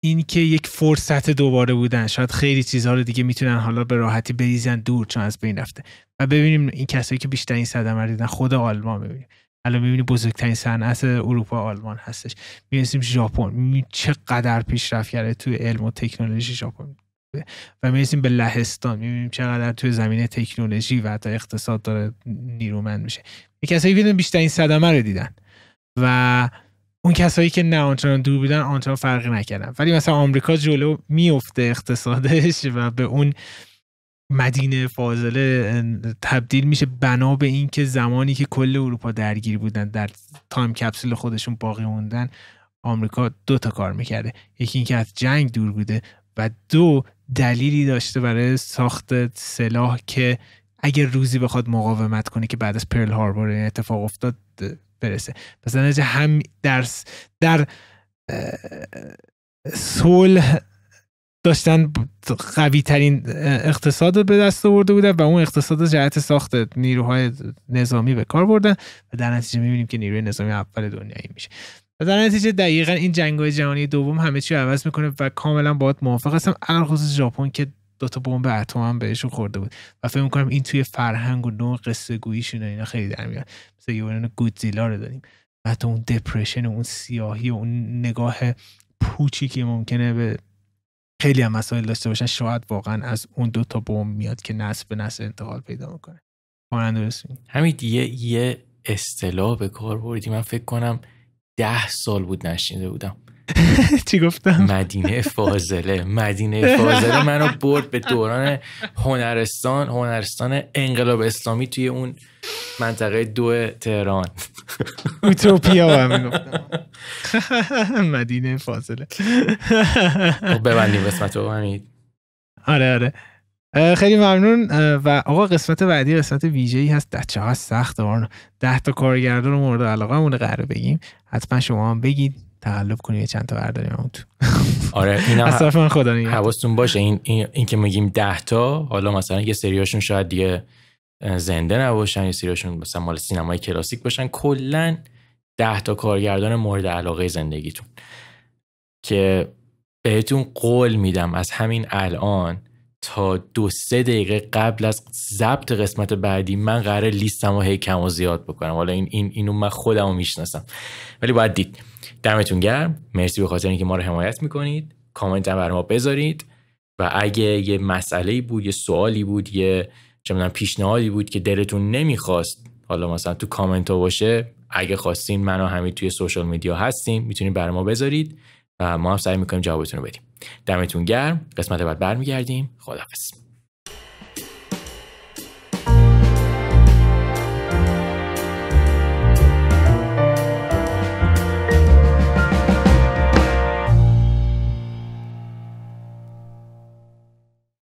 این که یک فرصت دوباره بودن شاید خیلی چیزها رو دیگه میتونن حالا به راحتی بریزن دور چون از بین رفته و ببینیم این کسایی که بیشتر این صدمه رو دیدن خود آلمان ببینیم الان میبینی بزرگترین صنعت اروپا آلمان هستش میرسیم ژاپن می قدر پیشرفت کرده تو علم و تکنولوژی ژاپن و میرسیم به لهستان میبینیم چقدر توی زمینه تکنولوژی و حتی اقتصاد داره نیرومند میشه کسایی بیشتر بیشترین صدمه رو دیدن و اون کسایی که نه آنچنان دور بودن آنچنان فرقی نکردن ولی مثلا آمریکا جلو میفته اقتصادش و به اون مدینه فاضله تبدیل میشه بنا به اینکه زمانی که کل اروپا درگیر بودن در تایم کپسول خودشون باقی موندن آمریکا دو تا کار میکرده یکی اینکه از جنگ دور بوده و دو دلیلی داشته برای ساخت سلاح که اگر روزی بخواد مقاومت کنه که بعد از پرل هاربور اتفاق افتاد برسه پس در هم در در صلح داشتن قوی ترین اقتصاد رو به دست آورده بودن و اون اقتصاد رو جهت ساخت نیروهای نظامی به کار بردن و در نتیجه میبینیم که نیروی نظامی اول دنیایی میشه و در نتیجه دقیقا این جنگ های جهانی دوم همه چی عوض میکنه و کاملا باید موافق هستم خصوص ژاپن که دوتا بمب اتم هم بهشون خورده بود و فکر میکنم این توی فرهنگ و نوع قصه گوییشون اینا خیلی در میاد مثل یورن گودزیلا رو داریم و حتی اون دپرشن و اون سیاهی و اون نگاه پوچی که ممکنه به خیلی هم مسائل داشته باشن شاید واقعا از اون دو تا بمب میاد که نسل به نسل انتقال پیدا میکنه خواننده همین دیگه یه اصطلاح به کار بردی من فکر کنم ده سال بود نشینده بودم [LAUGHS] چی گفتم مدینه فاضله مدینه فاضله منو برد به دوران هنرستان هنرستان انقلاب اسلامی توی اون منطقه دو تهران اوتوپیا هم [LAUGHS] مدینه فاضله خب، ببندیم قسمت رو آره آره خیلی ممنون و آقا قسمت بعدی قسمت ویژه ای هست چه ها سخت ده تا کارگردان مورد علاقه رو قراره بگیم حتما شما هم بگید تقلب کنی یه چند تا برداری اون تو آره اینا [LAUGHS] من حواستون باشه این, این, که میگیم 10 تا حالا مثلا یه سریاشون شاید دیگه زنده نباشن یه سریاشون مثلا مال سینمای کلاسیک باشن کلا 10 تا کارگردان مورد علاقه زندگیتون که بهتون قول میدم از همین الان تا دو سه دقیقه قبل از ضبط قسمت بعدی من قرار لیستم و هی کم و زیاد بکنم حالا این, این اینو من خودم میشناسم ولی باید دید دمتون گرم مرسی به خاطر اینکه ما رو حمایت میکنید کامنت هم بر ما بذارید و اگه یه مسئله بود یه سوالی بود یه چه پیشنهادی بود که دلتون نمیخواست حالا مثلا تو کامنت ها باشه اگه خواستین من و همین توی سوشال میدیا هستیم میتونید بر ما بذارید و ما هم سعی میکنیم جوابتون رو بدیم دمتون گرم قسمت بعد برمیگردیم خداحافظ